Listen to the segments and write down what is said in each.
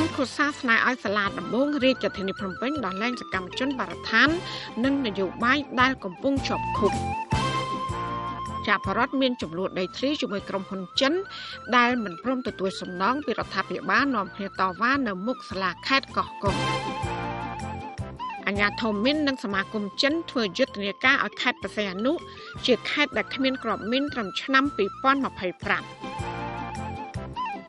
មគូសាស្នើឲ្យសាលាដំបងរាជធានីភ្នំពេញដោះលែងសកម្មជនបរិស្ថាន និងនយោបាយដែលកំពុងជាប់ឃុំចាប់បរដ្ឋមានចំនួនដីធ្លីជាមួយក្រុមហ៊ុនចិន ដែលមិនព្រមទទួលសំណងពីរដ្ឋាភិបាលនាំគ្នាតវ៉ានៅមុខសាលាខេត្តកោះកុងអញ្ញាធមមីននិងសមាគមចិនធ្វើយុទ្ធនាការឲ្យខេត្តបរសៃអនុជា ខេត្តដែលគ្មានក្របមីនត្រឹមឆ្នាំ2025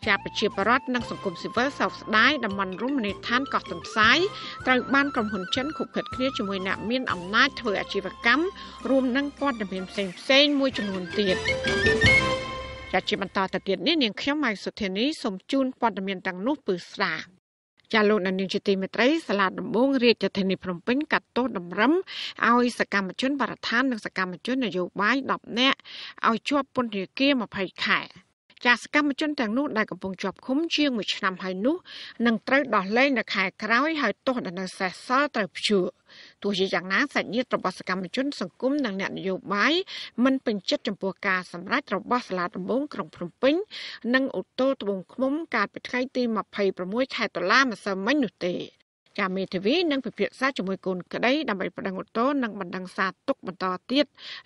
ចាប់ប្រជាពលរដ្ឋនិងសង្គមស៊ីវិលសោកស្ដាយតំបន់រមណីយដ្ឋានកោះទន្សាយត្រូវបានក្រុមហ៊ុនចិនខុបខិតគ្នាជាមួយអ្នកមានអំណាចធ្វើអាជីវកម្មរួមនឹងព័ត៌មានផ្សេងផ្សេងមួយចំនួនទៀតជាជាបន្តទៅទៀតនេះនាងខ្ញុំម៉ៃសុធានីសូមជូនព័ត៌មានទាំងនោះពឺស្រាជាលោកនាងជាទីមេត្រីសាលាដំបងរាជធានីភ្នំពេញកាត់ទោសតម្រឹមឲ្យសកម្មជនបរិស្ថាន និងសកម្មជននយោបាយ10នាក់ឲ្យជាប់ពន្ធនាគារ20ខែ។ចាសកម្មជនទាំងនោះដែលកំពុងជាប់ឃុំជាង1ឆ្នាំហើយនោះនឹងត្រូវដោះលែងនៅខែក្រោយហើយទោះដំណើរសេសសល់ត្រូវព្យួរទោះជាយ៉ាងណាសាច់ញាតិរបស់សកម្មជន សង្គមនិងអ្នកនយោបាយមិនពេញចិត្តចំពោះការសម្រេចរបស់សាលាដំបងក្រុងភ្នំពេញនិងឧត្តរត្បូងឃ្មុំ កាលពីថ្ងៃទី26ខែតុលាម្សិលមិញនោះទេចាមេធាវីនឹងពិភាក្សាជាមួយកូនក្តីដើម្បីប្តឹងឧទ្ធរណ៍និងបណ្ដឹងសារទុកបន្តទៀត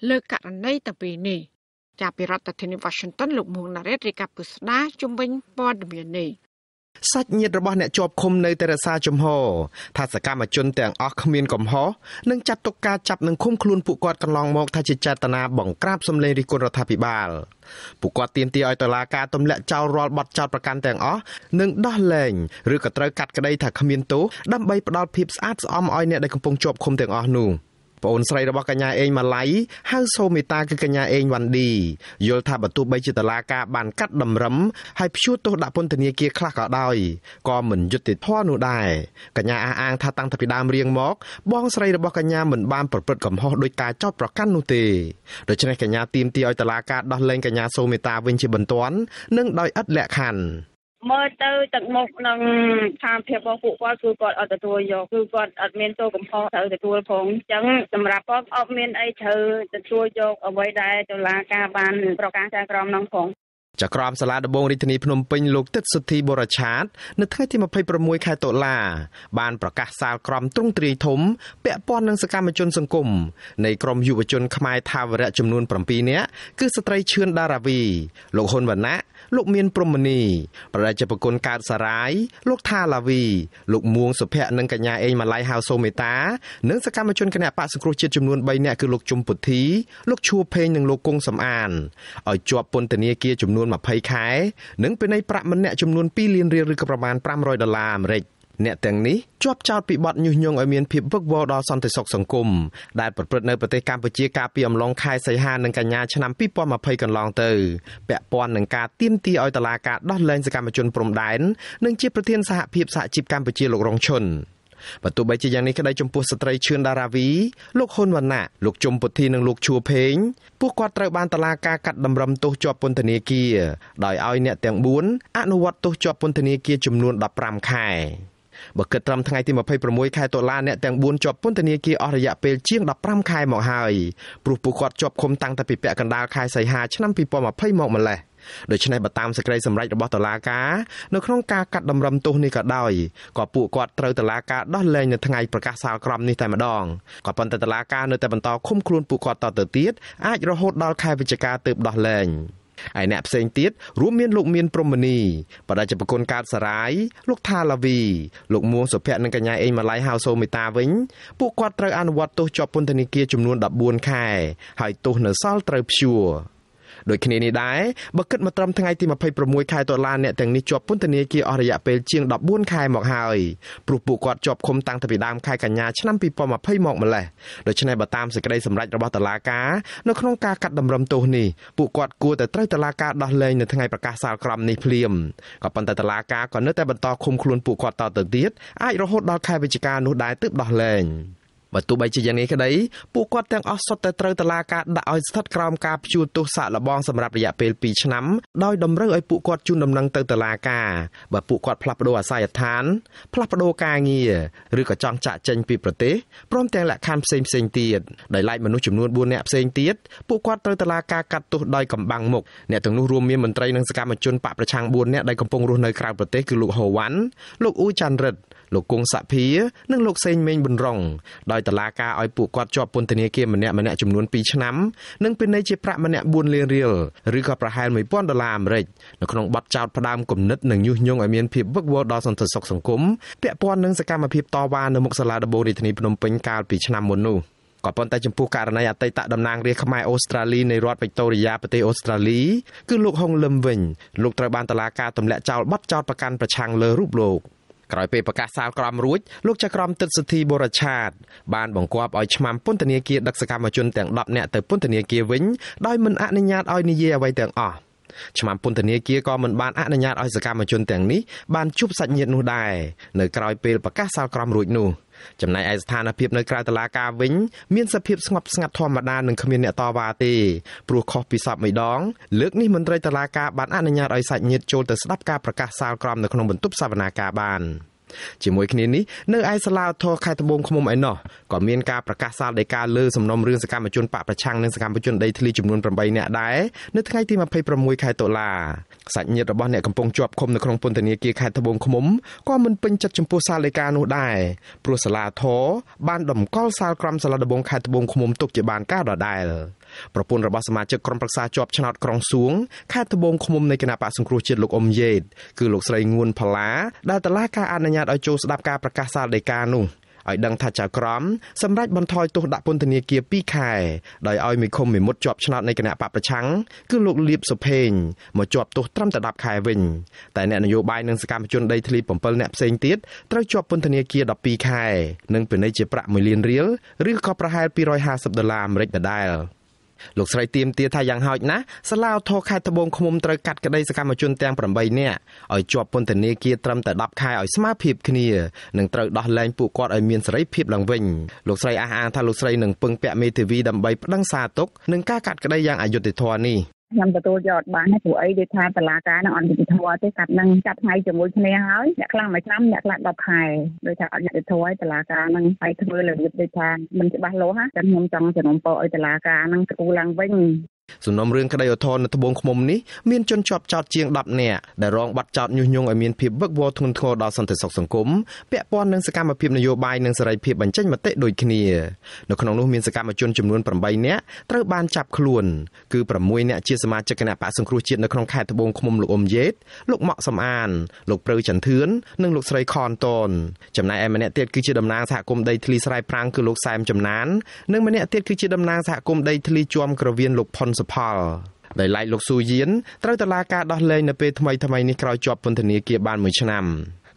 លើករណីតាពីនេះ។ចាប់ពីរដ្ឋធានី Washington លោកមួងណារ៉េតរាយការណ៍ពុស្ដាជំវិញព័ត៌មាននេះសាច់ញាតិរបស់អ្នកជាប់ឃុំនៅតែរក្សាជំហរថាសកម្មជនទាំងអស់គ្មានកំហុសនិងចាត់ទុកការចាប់និងឃុំខ្លួនពួកគាត់កន្លងមកថាជាចេតនាបង្ក្រាបសម្លេងរិះគន់រដ្ឋាភិបាលពួកគាត់ទាមទារឲ្យតុលាការទម្លាក់ចោលរាល់បទចោទប្រកាន់ទាំងអស់និងដោះលែងឬក៏ត្រូវកាត់ក្តីថាគ្មានទោសដើម្បីផ្ដល់ភាពស្អាតស្អំឲ្យអ្នកដែលកំពុងជាប់ឃុំទាំងអស់នោះ។ប្អូនស្រីរបស់កញ្ញាអេងម៉ាឡៃហៅសូមេតាគឺកញ្ញាអេងវ៉ាន់ឌីយល់ថាបើទោះបីជាតឡាការបានកាត់តម្រឹមហើយព្យួរទោសដាក់ពន្ធនាគារខ្លះក៏ដោយក៏មិនយុត្តិធម៌នោះដែរកញ្ញាអះអាងថាតាំងពីដើមរៀងមកបងស្រីរបស់កញ្ញាមិនបានប្រព្រឹត្តកំហុសដោយការចោទប្រកាន់នោះទេដូច្នេះកញ្ញាទាមទារឲ្យតឡាការដោះលែងកញ្ញាសូមេតាវិញជាបន្ទាន់និងដោយឥតលក្ខខណ្ឌមើលទៅទឹកមុខនឹងស្ថានភាពរបស់ពួកគាត់គឺគាត់អត់ទទួលយកគឺគាត់អត់មានទោកំហុសត្រូវទទួល ផងអញ្ចឹងសម្រាប់គាត់អត់មានអីត្រូវទទួលយក អ្វីដែលតុលាការបានប្រកាសចែកក្រមនឹងផងចក្រមសាលាដំបងរាជធានីភ្នំពេញលោកទឹកសុធីបរឆាតនៅថ្ងៃទី26ខែតុលា បានប្រកាសសាលក្រមទ្រង់ទ្រាយធំ ពាក់ព័ន្ធនឹងសកម្មជន សង្គមនៃក្រមយុវជនខ្មែរថាវរៈចំនួន7នាក់គឺស្ត្រីឈឿនដារាវីលោកហ៊ុនវណ្ណៈលោកមានព្រំមនីប្រដាជាប្រគុណកើតសារាយ លោកថាឡាវីលោកមួងសុភ័ក្រនិងកញ្ញាអេងម៉ាឡៃហៅសូមេតានិងសកម្មជនគណៈបកសង្គ្រោះជាតិចំនួន3នាក់គឺលោកជុំពុទ្ធីលោកឈួភេងនិងលោកគង់សំអានឲ្យជាប់ពន្ធនាគារចំនួន20ខែនិងពិន័យប្រាក់ម្នាក់ចំនួន2លានរៀលឬក៏ប្រមាណ500ដុល្លារអាមេរិក។អ្នកទាំងនេះជាប់ចោទពីបទញុះញង់ឲ្យមានភាពវឹកវរដល់សន្តិសុខសង្គមដែលប្រព្រឹត្តនៅប្រទេសកម្ពុជាកាលពីអំឡុងខែសីហានិងកញ្ញាឆ្នាំ2020កន្លងទៅពាក់ព័ន្ធនឹងការទាមទារឲ្យតុលាការដោះលែងសកម្មជនព្រំដែននិងជាប្រធានសហភាពសហជីពកម្ពុជាលោករងឈុនបើទោះបីជាយ៉ាងនេះក្តីចំពោះស្ត្រីឈឿនដារាវីលោកហ៊ុនវណ្ណៈលោកជុំពុធីនិងលោកឈួភេងពួកគាត់ត្រូវបានតុលាការកាត់តម្រឹមទោសជាប់ពន្ធនាគារដោយឲ្យអ្នកទាំង4អនុវត្តទោសជាប់ពន្ធនាគារចំនួន15ខែ។បើគិតត្រឹមថ្ងៃទី26ខែតុលាអ្នកទាំង4ជាប់ពន្ធនាគារអស់រយៈពេលជាង15ខែមកហើយព្រោះពួកគាត់ជាប់ឃុំតាំងតែពីពាក់កណ្ដាលខែសីហាឆ្នាំ2020មកម្ល៉េះដូច្នេះបើតាមសេចក្តីសម្រេចរបស់តុលាការនៅក្នុងការកាត់តម្រឹមទោសនេះក៏ដោយក៏ពួកគាត់ត្រូវតុលាការដោះលែងនៅថ្ងៃប្រកាសសាលក្រមនេះតែម្ដងក៏ប៉ុន្តែតុលាការនៅតែបន្តឃុំខ្លួនពួកគាត់តទៅទៀតអាចរហូតដល់ខែវិច្ឆិកាទើបដោះលែង។ឯអ្នកផ្សេងទៀតរួមមានលោកមានព្រំមនីបដិជប្រគុណកើតសរាយលោកថាឡាវីលោកមួងសុភ័ក្រនិងកញ្ញាអេងម៉ាឡៃហៅសូមេតាវិញពួកគាត់ត្រូវអនុវត្តទោសជាប់ពន្ធនាគារចំនួន14ខែហើយទោសនៅសល់ត្រូវព្យួរដូចគ្នានេះដែរបើគិតមកត្រឹមថ្ងៃទី26ខែតុលាអ្នកទាំងនេះជាប់ពន្ធនាគារអស់រយៈពេលជាង14ខែមកហើយព្រោះពួកគាត់ជាប់ឃុំតាំងពីដើមខែកញ្ញាឆ្នាំ2020មកម្លេះដូច្នេះបើតាមសេចក្តីសម្រេចរបស់តុលាការនៅក្នុងការកាត់តម្រឹមទោសនេះពួកគាត់គួរតែត្រូវតុលាការដោះលែងនៅថ្ងៃប្រកាសសាលក្រមនេះភ្លាមក៏ប៉ុន្តែតុលាការក៏នៅតែបន្តឃុំខ្លួនពួកគាត់តទៅទៀតអាចរហូតដល់ខែវិច្ឆិកានោះដែរទើបដោះលែងបើទោះបីជាយ៉ាងនេះក្តីពួកគាត់ទាំងអស់សុទ្ធតែត្រូវតឡាការដាក់ឲ្យស្ថិតក្រោមការព្យួរទោសសាកល្បងសម្រាប់រយៈពេល2ឆ្នាំដោយតម្រូវឲ្យពួកគាត់ជូនដំណឹងទៅតឡាការបើពួកគាត់ផ្លាស់ប្តូរអាសយដ្ឋានផ្លាស់ប្តូរការងារឬក៏ចង់ចាក់ចេញពីប្រទេសព្រមទាំងលក្ខខណ្ឌផ្សេងផ្សេងទៀតដោយឡែកមនុស្សចំនួន4នាក់ផ្សេងទៀតពួកគាត់ត្រូវតឡាការកាត់ទោសដោយកម្បាំងមុខអ្នកទាំងនោះរួមមានមន្ត្រីនិងសកម្មជនបកប្រឆាំង4នាក់ដែលកំពុងរស់នៅក្រៅប្រទេសគឺលោកហូវ៉ាន់លោកអ៊ូចាន់រិទ្ធលោកគង់សភានិងលោកសេងមេងប៊ុនរងដោយតឡាការឲ្យពួកគាត់ជាប់ពន្ធនាគារម្នាក់ម្នាក់ចំនួន2ឆ្នាំនិងពិន័យជាប្រាក់ម្នាក់4លានរៀលឬក៏ប្រហែល1000ដុល្លារអាមេរិកនៅក្នុងបទចោទផ្ដាមគំនិតនិងញុះញង់ឲ្យមានភាពវឹកវរដល់សន្តិសុខសង្គមពាក់ព័ន្ធនឹងសកម្មភាពតវ៉ានៅមុខសាលាដំបងរាជធានីភ្នំពេញកាលពីឆ្នាំមុននោះ។ក៏ប៉ុន្តែចំពោះករណីអតីតតំណាងរាជខ្មែរអូស្ត្រាលីនៃរដ្ឋវិកតូរីយ៉ាប្រទេសអូស្ត្រាលីគឺលោកហុងលឹមវិញ លោកត្រូវបានតុលាការទម្លាក់ចោលបទចោទប្រកាន់ប្រឆាំងលើរូបលោក។ក្រោយពេលប្រកាសសាលក្រមរួចលោកចក្រមទិតសិទ្ធិបុរឆាតបានបង្គាប់ឲ្យឆ្មាំពន្ធនាគារដឹកសកម្មជនទាំង10នាក់ទៅពន្ធនាគារវិញដោយមិនអនុញ្ញាតឲ្យនិយាយអ្វីទាំងអស់ឆ្មាំពន្ធនាគារក៏មិនបានអនុញ្ញាតឲ្យសកម្មជនទាំងនេះបានជួបសាច់ញាតិនោះដែរនៅក្រោយពេលប្រកាសសាលក្រមរួចនោះ។ចំណែកឯស្ថានភាពនៅក្រៅតុលាការវិញមានសភាពស្ងប់ស្ងាត់ធម្មតានិងគ្មានអ្នកតវ៉ាទេព្រោះខុសពីសពមួយដងលើកនេះមន្ត្រីតុលាការបានអនុញ្ញាតឲ្យសាច់ញាតិចូលទៅស្ដាប់ការប្រកាសសាលក្រមនៅក្នុងបន្ទប់សវនាការបានជាមួយគ្នានេះនៅឯសាលាធរខេត្តត្បូងឃ្មុំឯណោះក៏មានការប្រកាសសាលដីកាលើសំណុំរឿងសកម្មជនបកប្រឆាំងនិងសកម្មជនដីធ្លីចំនួន8នាក់ដែរនៅថ្ងៃទី26ខែតុលាសាច់ញាតិរបស់អ្នកកំពុងជាប់ឃុំនៅក្នុងពន្ធនាគារខេត្តត្បូងឃ្មុំក៏មិនពេញចិត្តចំពោះសាលដីកានោះដែរព្រោះសាលាធរបានតម្កល់សាលក្រមសាលាដំបងខេត្តត្បូងឃ្មុំទុកជាបានការដដែលប្រពន្ធរបស់សមាជិកក្រុមប្រឹក្សាជាប់ឆ្នោតក្រុងសួងខេត្តត្បូងឃ្មុំនៃគណៈបកសង្គ្រោះជាតិលោកអ៊ុំយេតគឺលោកស្រីងួន ផល្លាដែលតឡាការអនុញ្ញាតឲ្យចូលស្ដាប់ការប្រកាសសាលដីកានោះ។ឲ្យដឹងថាចៅក្រមសម្រាប់បន្ថយទោសដាក់ពន្ធនាគារ2ខែដោយឲ្យមេឃុំមេមត់ជាប់ឆ្នោតនៃគណៈបកប្រឆាំងគឺលោកលៀបសុភេងមកជាប់ទោសត្រឹមតែ10ខែវិញតែអ្នកនយោបាយនិងសកម្មជនដីធ្លី7អ្នកផ្សេងទៀតត្រូវជាប់ពន្ធនាគារ12ខែនិងពិន័យជាប្រាក់1លានរៀលឬក៏ប្រហែល250ដុល្លារអាមេរិកដដែល។លោកស្រីទៀមទាថាយ៉ាងហោចណាស់សាលាឧទ្ធរខេត្តត្បូងឃ្មុំត្រូវកាត់ក្តីសកម្មជនទាំង8នាក់ឲ្យជាប់ពន្ធនាគារត្រឹមតែ10ខែឲ្យស្មើភាពគ្នានិងត្រូវដោះលែងពួកគាត់ឲ្យមានសេរីភាពឡើងវិញលោកស្រីអះអាងថាលោកស្រីនឹងពឹងពាក់មេធាវីដើម្បីប្តឹងសារទុកនឹងការកាត់ក្តីយ៉ាងអយុត្តិធម៌នេះខ្ញុំទទួលយកអត់បានព្រោះអីដូចថាតឡាការនឹងអត់យុត្តិធម៌ទេកាត់នឹងចាប់ថ្ងៃជាមួយគ្នាហើយអ្នកខ្លះមួយឆ្នាំអ្នកខ្លះ10ខែដូចថាអត់យុត្តិធម៌តឡាការនឹងហើយធ្វើរបៀបដូចថាមិនច្បាស់លាស់ណាតែខ្ញុំចង់ជំនុំពរឲ្យតឡាការនឹងស្គូឡើងវិញសំណុំរឿងក្តីឧទ្ធរណ៍នៅត្បូងឃ្មុំនេះមានជនជាប់ចោតជាង10នាក់ដែលរងបាត់ចោតញុះញង់ឲ្យមានភាពវឹកវរធ្ងន់ធ្ងរដល់សន្តិសុខសង្គមពាក់ព័ន្ធនឹងសកម្មភាពនយោបាយនិងសេរីភាពបញ្ចេញមតិដូចគ្នានៅក្នុងនោះមានសកម្មជនចំនួន8នាក់ត្រូវបានចាប់ខ្លួនគឺ6នាក់ជាសមាជិកគណៈបកសង្គ្រោះជាតិនៅក្នុងខេត្តត្បូងឃ្មុំលោកអ៊ុំយេតលោកម៉ក់សំអានលោកព្រៅចន្ទធឿននិងលោកស្រីខនតនចំណែកឯម្នាក់ទៀតគឺជាតំណាងសហគមន៍ដីធ្លីស្រែប្រាំងគឺលោកសែមចំណាននិងម្នាក់ទៀតគឺជាតំណាងសហគមន៍ដីធ្លីជាំក្រវៀនលោកផុនសផលដោយឡែកលោកស៊ូយៀនត្រូវតុលាការដោះលែងនៅពេលថ្មីថ្មីនេះក្រោយជាប់ពន្ធនាគារបានមួយឆ្នាំ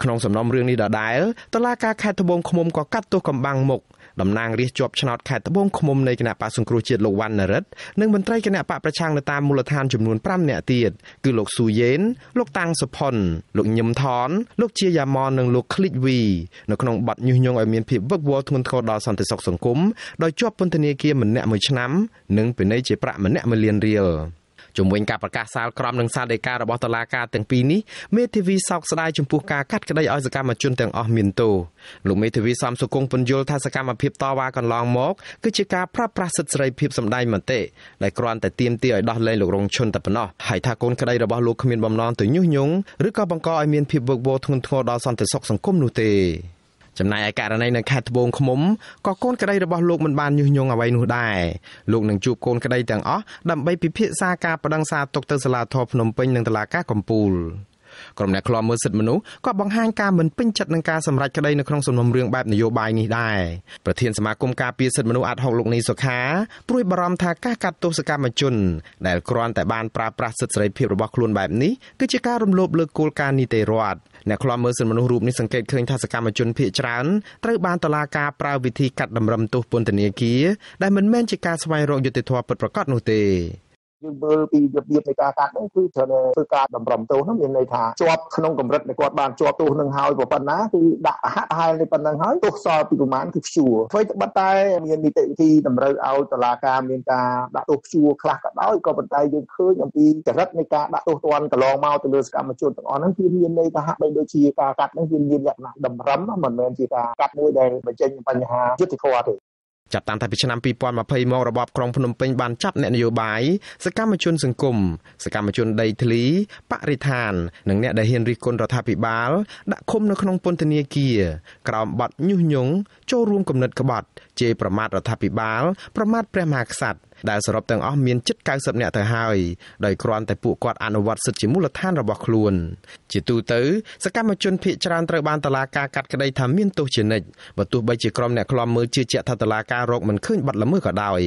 ក្នុងសំណុំរឿងនេះដដែលតុលាការខេត្តត្បូងឃ្មុំក៏កាត់ទោសកំបាំងមុខតំណាងរាស្ត្រជាប់ឆ្នោតខេត្តត្បូងឃ្មុំនៃគណៈបកសង្គ្រោះជាតិលោកវណ្ណរិទ្ធនិងមន្ត្រីគណៈបកប្រឆាំងនៅតាមមូលដ្ឋានចំនួន5នាក់ទៀតគឺលោកស៊ូយេនលោកតាំងសុផុន លោកញឹមថនលោកជាយ៉ាម៉ននិងលោកឃ្លីកវីនៅក្នុងបទញុះញង់ឲ្យមានភាពវឹកវរធ្ងន់ធ្ងរដល់សន្តិសុខសង្គមដោយជាប់ពន្ធនាគារម្នាក់មួយឆ្នាំ និងពិន័យជាប្រាក់ម្នាក់1លានរៀលជំវិញការប្រកាសសាលក្រមនិងសាលដីការបស់តុលាការទាំងពីរនេះមេធាវីសោកស្ដាយចំពោះការកាត់ក្តីឲ្យសកម្មជនទាំងអស់មានទោសលោកមេធាវីសំសុគង្គពន្យល់ថាសកម្មភាពតវ៉ាកន្លងមកគឺជាការប្រាស្រ័យសិទ្ធិសេរីភាពសម្ដែងមតិដែលគ្រាន់តែទាមទារឲ្យដោះលែងលោករងឈុនតែប៉ុណ្ណោះហើយថាកូនក្តីរបស់លោកគ្មានបំណងទៅញុះញង់ឬក៏បង្កឲ្យមានភាពវឹកវរធ្ងន់ធ្ងរដល់សន្តិសុខសង្គមនោះទេចំណែកឯករណីនៅខេត្តត្បូងឃ្មុំក៏កូនក្តីរបស់លោកមិនបានញុះញង់អ្វីនោះដែរលោកនឹងជួបកូនក្តីទាំងអស់ដើម្បីពិភាក្សាការប្តឹងសារទុកទៅសាលាធរភ្នំពេញនិងតុលាការកំពូល។ក្រុមអ្នកឃ្លាំមើលសិទ្ធិមនុស្សក៏បង្ហាញការមិនពេញចិត្តនឹងការសម្រេចក្តីនៅក្នុងសំណុំរឿងបែបនយោបាយនេះដែរប្រធានសមាគមការពារសិទ្ធិមនុស្សអាត់ហុកលោកនីសុខាព្រួយបារម្ភថាការកាត់ទោសកម្មជនដែលគ្រាន់តែបានប្រើប្រាស់សិទ្ធិសេរីភាពរបស់ខ្លួនបែបនេះគឺជាការរំលោភលើគោលការណ៍នីតិរដ្ឋអ្នកខ្លាំមើលសិទ្ធិមនុស្សរូបនេះសង្កេតឃើញថាសកម្មជនភៀសច្រើនត្រូវបានតុលាការប្រើវិធីកាត់តម្រឹមទោសពន្ធនាគារដែលមិនមែនជាការស្វែងរកយុត្តិធម៌ពិតប្រាកដនោះទេយើងមើលពីរបៀបនៃការកាត់នោះគឺត្រូវធ្វើការតម្រឹមទោសនោះមានន័យថាជាប់ក្នុងកម្រិតដែលគាត់បានជាប់ទោសនឹងហើយប៉ុណ្ណាគឺដាក់ហាក់ហែលនៃប៉ុណ្ណឹងហើយទោសសល់ពីប្រមាណគឺព្យួរធ្វើតែបិទតែមាននីតិវិធីតម្រូវឲ្យតុលាការមានការដាក់ទោសព្យួរខ្លះក៏ដោយក៏ប៉ុន្តែយើងឃើញអំពីចរិតនៃការដាក់ទោសទណ្ឌកន្លងមកទៅលើសកម្មជនទាំងអស់ហ្នឹងគឺមានន័យថាហាក់បីដូចជាការកាត់ហ្នឹងវាមានលក្ខណៈតម្រឹមមិនមែនជាការកាត់មួយដែលបញ្ចេញបញ្ហាយុត្តិធម៌ទេចាប់តាំងតែពីឆ្នាំ2020មករបបក្រុងភ្នំពេញបានចាប់អ្នកនយោបាយសកម្មជន សង្គមសកម្មជនដីធ្លីបរិស្ថាននិងអ្នកដែលហ៊ានរិះគន់រដ្ឋាភិបាលដាក់ឃុំនៅក្នុងពន្ធនាគារក្រោមបទញុះញង់ចូលរួមគំនិតក្បត់ជេរប្រមាថរដ្ឋាភិបាលប្រមាថព្រះមហាក្សត្រដែលសរុបទាំងអស់មានជិត90នាក់ទៅហើយដោយគ្រាន់តែពួកគាត់អនុវត្តសិទ្ធិជាមូលដ្ឋានរបស់ខ្លួន ជាទូទៅសកម្មជនភៀសច្រើនត្រូវបានតឡាការកាត់ក្តីថាមានទោសជានិច្ចបើទោះបីជាក្រុមអ្នកឃ្លាំមើលជឿជាក់ថាតឡាការរកមិនឃើញបទល្មើសក៏ដោយ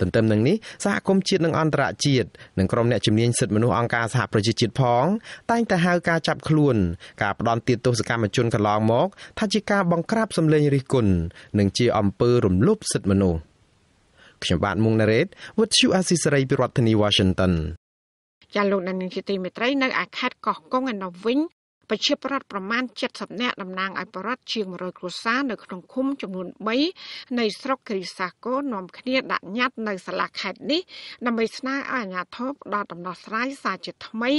ទន្ទឹមនឹងនេះសហគមន៍ជាតិនិងអន្តរជាតិនិងក្រុមអ្នកជំនាញសិទ្ធិមនុស្សអង្គការសហប្រជាជាតិផង តែងតែហៅការចាប់ខ្លួន ការផ្ដន់ទាទោសសកម្មជនកន្លងមកថាជាការបង្ក្រាបសម្លេងរិះគន់និងជាអំពើរំលោភសិទ្ធិមនុស្សខ្ញុំបាទមុងណារ៉េត With you Assisary ពីរដ្ឋធានី Washington ចាលោកនាងជាទីមេត្រីនៅខេត្តកោះកុងឯណោះវិញប្រជាប្រដ្ឋប្រមាណ70នាក់តំណាងឲ្យប្រដ្ឋជាង100គ្រួសារនៅក្នុងឃុំចំនួន3នៃស្រុកគ្រីសាកូនាំគ្នាដាក់ញត្តិនៅសាលាខេត្តនេះដើម្បីស្នើឲ្យអាជ្ញាធរផ្តល់ដំណោះស្រាយសារជាថ្មី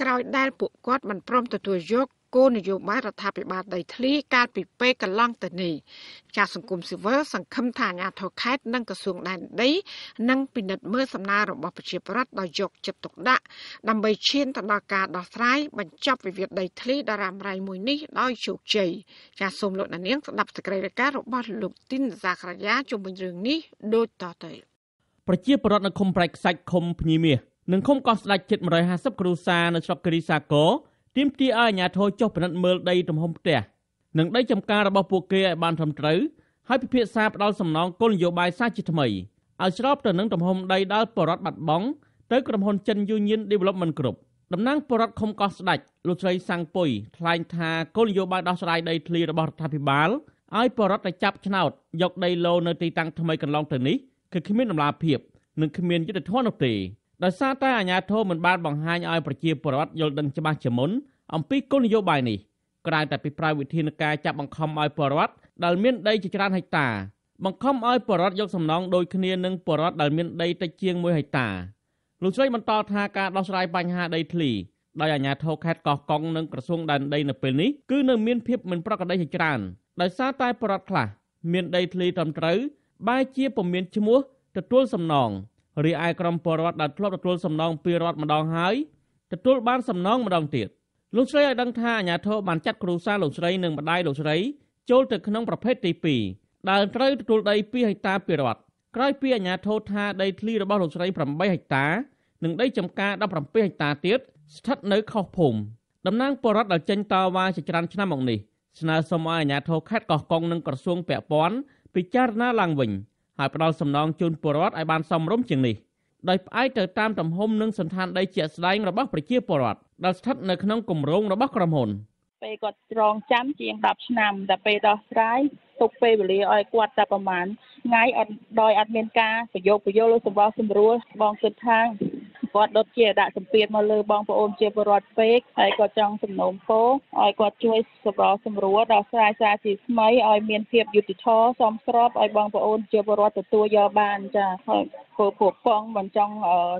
ក្រោយដែលពួកគាត់មិនព្រមទទួលយកគោលនយោបាយរដ្ឋាភិបាលដីធ្លី កាលពីពេលកន្លងទៅនេះចាសសង្គមស៊ីវិលសង្ឃឹមថាអាជ្ញាធរខេត្តនិងក្រសួងដែនដីនឹងពិនិត្យមើលសំណើរបស់ប្រជាពលរដ្ឋដោយយកចិត្តទុកដាក់ដើម្បីឈានទៅដល់ការដោះស្រាយបញ្ចប់វិវាទដីធ្លីដ៏រ៉ាំរ៉ៃមួយនេះដោយជោគជ័យចាសសូមលោកអ្នកនាង ស្ដាប់សេចក្តីរាយការណ៍របស់លោកទីន សាក្រយ៉ាជុំវិញរឿងនេះដូចតទៅប្រជាពលរដ្ឋនៅឃុំប្រៃខ្សាច់ឃុំភ្ញីមាសនិងឃុំកោះស្ដេចជិត150គ្រួសារនៅស្រុកគិរីសាគរទាមទារឲ្យអាជ្ញាធរចុះពិនិត្យមើលដីទំហំផ្ទះនិងដីចំការរបស់ពួកគេឲ្យបានត្រឹមត្រូវហើយពិភាក្សាផ្ដាល់សំណងគោលនយោបាយសាជាថ្មីឲ្យស្របទៅនឹងទំហំដីដែលបរដ្ឋបាត់បង់ទៅក្រុមហ៊ុនចិន Union Development Group តំណាងបរដ្ឋខុំកោះស្ដាច់លោកស្រីសាំងពុយថ្លែងថាគោលនយោបាយដោះស្រាយដីធ្លីរបស់រដ្ឋាភិបាលឲ្យបរដ្ឋតែចាប់ឆ្នោតយកដីឡូនៅទីតាំងថ្មីកន្លងទៅនេះគឺគ្មានដំណាលភាពនិងគ្មានយុទ្ធធននោះទេដោយសារតែអាជ្ញាធរមិនបានបង្ហាញឲ្យប្រជាពលរដ្ឋយល់ដឹងច្បាស់ជាមុនអំពីគោលនយោបាយនេះក្រៅតែពីប្រើវិធានការចាប់បង្ខំឲ្យពលរដ្ឋដែលមានដីជាច្រើនហិកតាបង្ខំឲ្យពលរដ្ឋយកសំណងដូចគ្នានឹងពលរដ្ឋដែលមានដីតិចជាង1ហិកតាលោកស្រីបន្តថាការដោះស្រាយបញ្ហាដីធ្លីដោយអាជ្ញាធរខេត្តកោះកុងនិងក្រសួងដែនដីនៅពេលនេះ គឺនៅមានភាពមិនប្រក្រតីជាច្រើន ដោយសារតែពលរដ្ឋខ្លះមានដីធ្លីត្រឹមត្រូវបែជាពុំមានឈ្មោះទទួលសំណងរីឯក្រុមពលរដ្ឋដែលធ្លាប់ទទួលសំណងពីរដ្ឋម្ដងហើយទទួលបានសំណងម្ដងទៀតលោកស្រីឲ្យដឹងថាអាញាធរបានចាត់គ្រួសារលោកស្រីនិងម្ដាយលោកស្រី ចូលទៅក្នុងប្រភេទទី2ដែលត្រូវទទួលដី2ហិកតាពីរដ្ឋក្រោយពីអាញាធរថាដីធ្លីរបស់លោកស្រី8ហិកតានិងដីចំការ17ហិកតាទៀតស្ថិតនៅខុសភូមិតំណាងពលរដ្ឋដែលចេញតវ៉ាជាច្រើនឆ្នាំមកនេះស្នើសុំឲ្យអាញាធរខេត្តកោះកុងនិងក្រសួងពាក់ព័ន្ធពិចារណាឡើងវិញ។ហើយផ្ដល់សំណងជូនពលរដ្ឋឲ្យបានសមរម្យជាងនេះដោយផ្អែកទៅតាមទំហំនិងសន្តានដីជាក់ស្ដែងរបស់ប្រជាពលរដ្ឋដែលស្ថិតនៅក្នុងគម្រោងរបស់ក្រុមហ៊ុន ពេលគាត់រងចាំជាង10ឆ្នាំតែពេលដោះស្រាយទុកពេលវេលាឲ្យគាត់តែប្រហែលថ្ងៃអត់ដោយអត់មានការប្រយោគប្រយោលឬសម្បោះសម្រួលបងគិតថាគាត់ដុតជាដាក់សម្ពាធមកលើបងប្អូនជាពលរដ្ឋពេកហើយគាត់ចង់សំណូមពរឲ្យគាត់ជួយសម្របសម្រួលដល់ស្រ័យសារជាថ្មីឲ្យមានភាពយុត្តិធម៌សមស្របឲ្យបងប្អូនជាពលរដ្ឋទទួលយកបានចាហើយពលពួកផងមិនចង់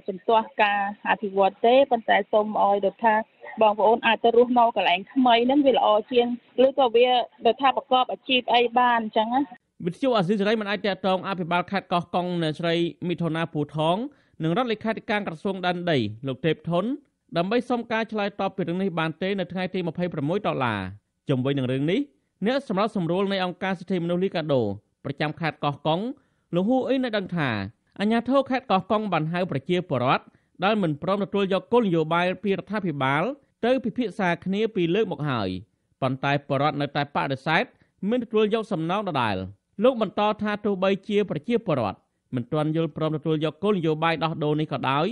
ជំទាស់ការអភិវឌ្ឍទេប៉ុន្តែសូមឲ្យដូចថាបងប្អូនអាចទៅរស់នៅកន្លែងថ្មីហ្នឹងវាល្អជាងឬក៏វាដូចថាប្រកបអាជីពអីបានអញ្ចឹងណាវិទ្យុអាស៊ីសេរីមិនអាចតកតងអភិបាលខេត្តកោះកុងអ្នកស្រីមិថុនាពូថងនិងរដ្ឋលេខាធិការក្រសួងដែនដី លោកទេពធនដើម្បីសុំការឆ្លើយតបពីរឿងនេះបានទេនៅថ្ងៃទី26ដុល្លារជំវិញនឹងរឿងនេះអ្នកសម្របសម្រួលនៃអង្គការសិទ្ធិមនុស្សលីកាដូប្រចាំខេត្តកោះកុងលោកហ៊ូអ៊ីនបានដឹងថាអាជ្ញាធរខេត្តកោះកុងបានហៅប្រជាពលរដ្ឋដែលមិនព្រមទទួលយកគោលនយោបាយពីរដ្ឋាភិបាលទៅពិភាក្សាគ្នាពីលើកមកហើយប៉ុន្តែពលរដ្ឋនៅតែបដិសេធមិនទទួលយក សំណងដដែល លោក បន្តថាទោះបីជាប្រជាពលរដ្ឋមិនទាន់យល់ព្រមទទួលយកគោលនយោបាយដោះដូរនេះក៏ដោយ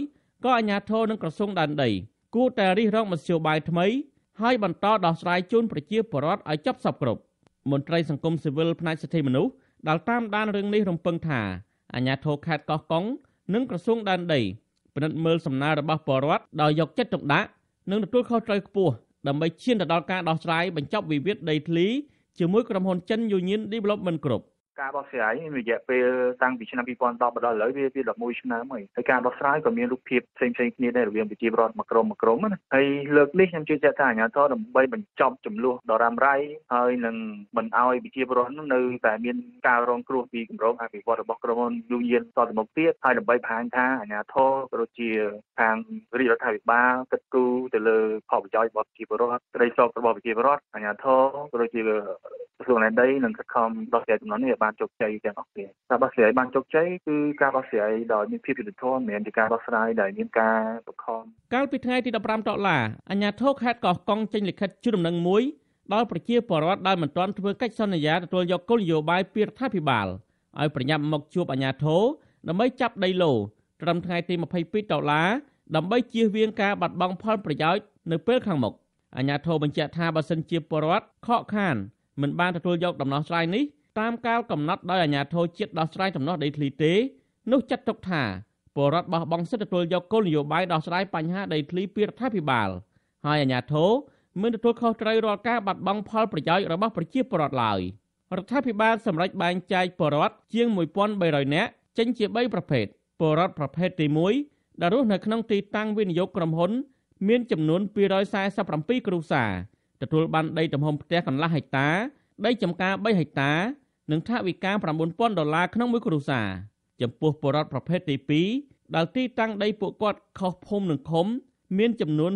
ក៏អាជ្ញាធរនិងក្រសួងដែនដីគួរតែរិះរងមធ្យោបាយថ្មីហើយបន្តដោះស្រាយជូនប្រជាពលរដ្ឋឲ្យចប់សពគ្រប់មន្ត្រីសង្គមស៊ីវិលផ្នែកសិទ្ធិមនុស្សដែលតាមដានរឿងនេះរំពឹងថាអាជ្ញាធរខេត្តកោះកុងនិងក្រសួងដែនដីពិនិត្យមើលសំណើរបស់ពលរដ្ឋដោយយកចិត្តទុកដាក់និងទទួលខុសត្រូវខ្ពស់ដើម្បីឈានទៅដល់ការដោះស្រាយបញ្ចប់វិវាទដីធ្លីជាមួយក្រុមហ៊ុនចិន Union Development Group ការបោះស្រាយមានរយៈពេលតាំងពីឆ្នាំ2010មកដល់ឥឡូវវាវា11ឆ្នាំហើយហើយការបោះស្រាយក៏មានរូបភាពផ្សេងផ្សេងគ្នាដែររវាងប្រជាពលរដ្ឋមួយក្រុមមួយក្រុមណាហើយលើកនេះខ្ញុំជឿជាក់ថាអាជ្ញាធរដើម្បីបញ្ចប់ចំនួនដរ៉ាំរៃហើយនឹងមិនឲ្យប្រជាពលរដ្ឋនៅតែមានការរងគ្រោះពីគម្រោងអភិវឌ្ឍរបស់ក្រុមហ៊ុនយូយៀនតទៅមុខទៀតហើយដើម្បីបង្ហាញថាអាជ្ញាធរក៏ដូចជាខាងរាជរដ្ឋាភិបាលគិតគូរទៅលើផលប្រយោជន៍របស់ប្រជាពលរដ្ឋក្តីសោករបស់ប្រជាពលរដ្ឋអាជ្ញាធរក៏ដូចជាក្រសួងដែនដីនិងសកម្មដល់ជាចំណុចនេះបានបានជោគជ័យទាំងអស់គ្នាការដោះស្រាយបានជោគជ័យគឺការដោះស្រាយដោយមានភាពយុត្តិធម៌មិនមែនជាការដោះស្រាយដោយមានការបង្ខំកាលពីថ្ងៃទី15តុលាអាជ្ញាធរខេត្តកោះកុងចេញលិខិតជូនដំណឹងមួយដល់ប្រជាពលរដ្ឋដែលមិនទាន់ធ្វើកិច្ចសន្យាទទួលយកគោលនយោបាយពីរដ្ឋាភិបាលឲ្យប្រញាប់មកជួបអាជ្ញាធរដើម្បីចាប់ដីឡូត្រឹមថ្ងៃទី22ដុល្លារដើម្បីជៀសវាងការបាត់បង់ផលប្រយោជន៍នៅពេលខាងមុខអាជ្ញាធរបញ្ជាក់ថាបើសិនជាពលរដ្ឋខកខានមិនបានទទួលយកដំណោះស្រាយនេះតាមកាលកំណត់ដោយអាជ្ញាធរជាតិដោះស្រាយចំណោះដីធ្លីទេនោះចាត់ទុកថាពលរដ្ឋបោះបង់សិទ្ធិទទួលយកគោលនយោបាយដោះស្រាយបញ្ហា ដីធ្លីពីរដ្ឋាភិបាលហើយអាជ្ញាធរមិនទទួលខុសត្រូវរាល់ការបាត់បង់ផល ប្រយោជន៍របស់ប្រជាពលរដ្ឋឡើយរដ្ឋាភិបាលសម្រេចបែងចែកពលរដ្ឋជាង1300នាក់ចេញជា3ប្រភេទពលរដ្ឋប្រភេទទី1ដែលរស់នៅក្នុងទីតាំងវិនិយោគក្រុមហ៊ុន មានចំនួន247គ្រួសារទទួលបាន ដីទំហំផ្ទះកន្លះហិកតាដីចម្ការ3ហិកតានិងថវិកា9000ដុល្លារក្នុងមួយគ្រួសារចំពោះបុរដ្ឋប្រភេទទី2ដែលទីតាំងដីពួកគាត់ខុសភូមិនិងឃុំ មានចំនួន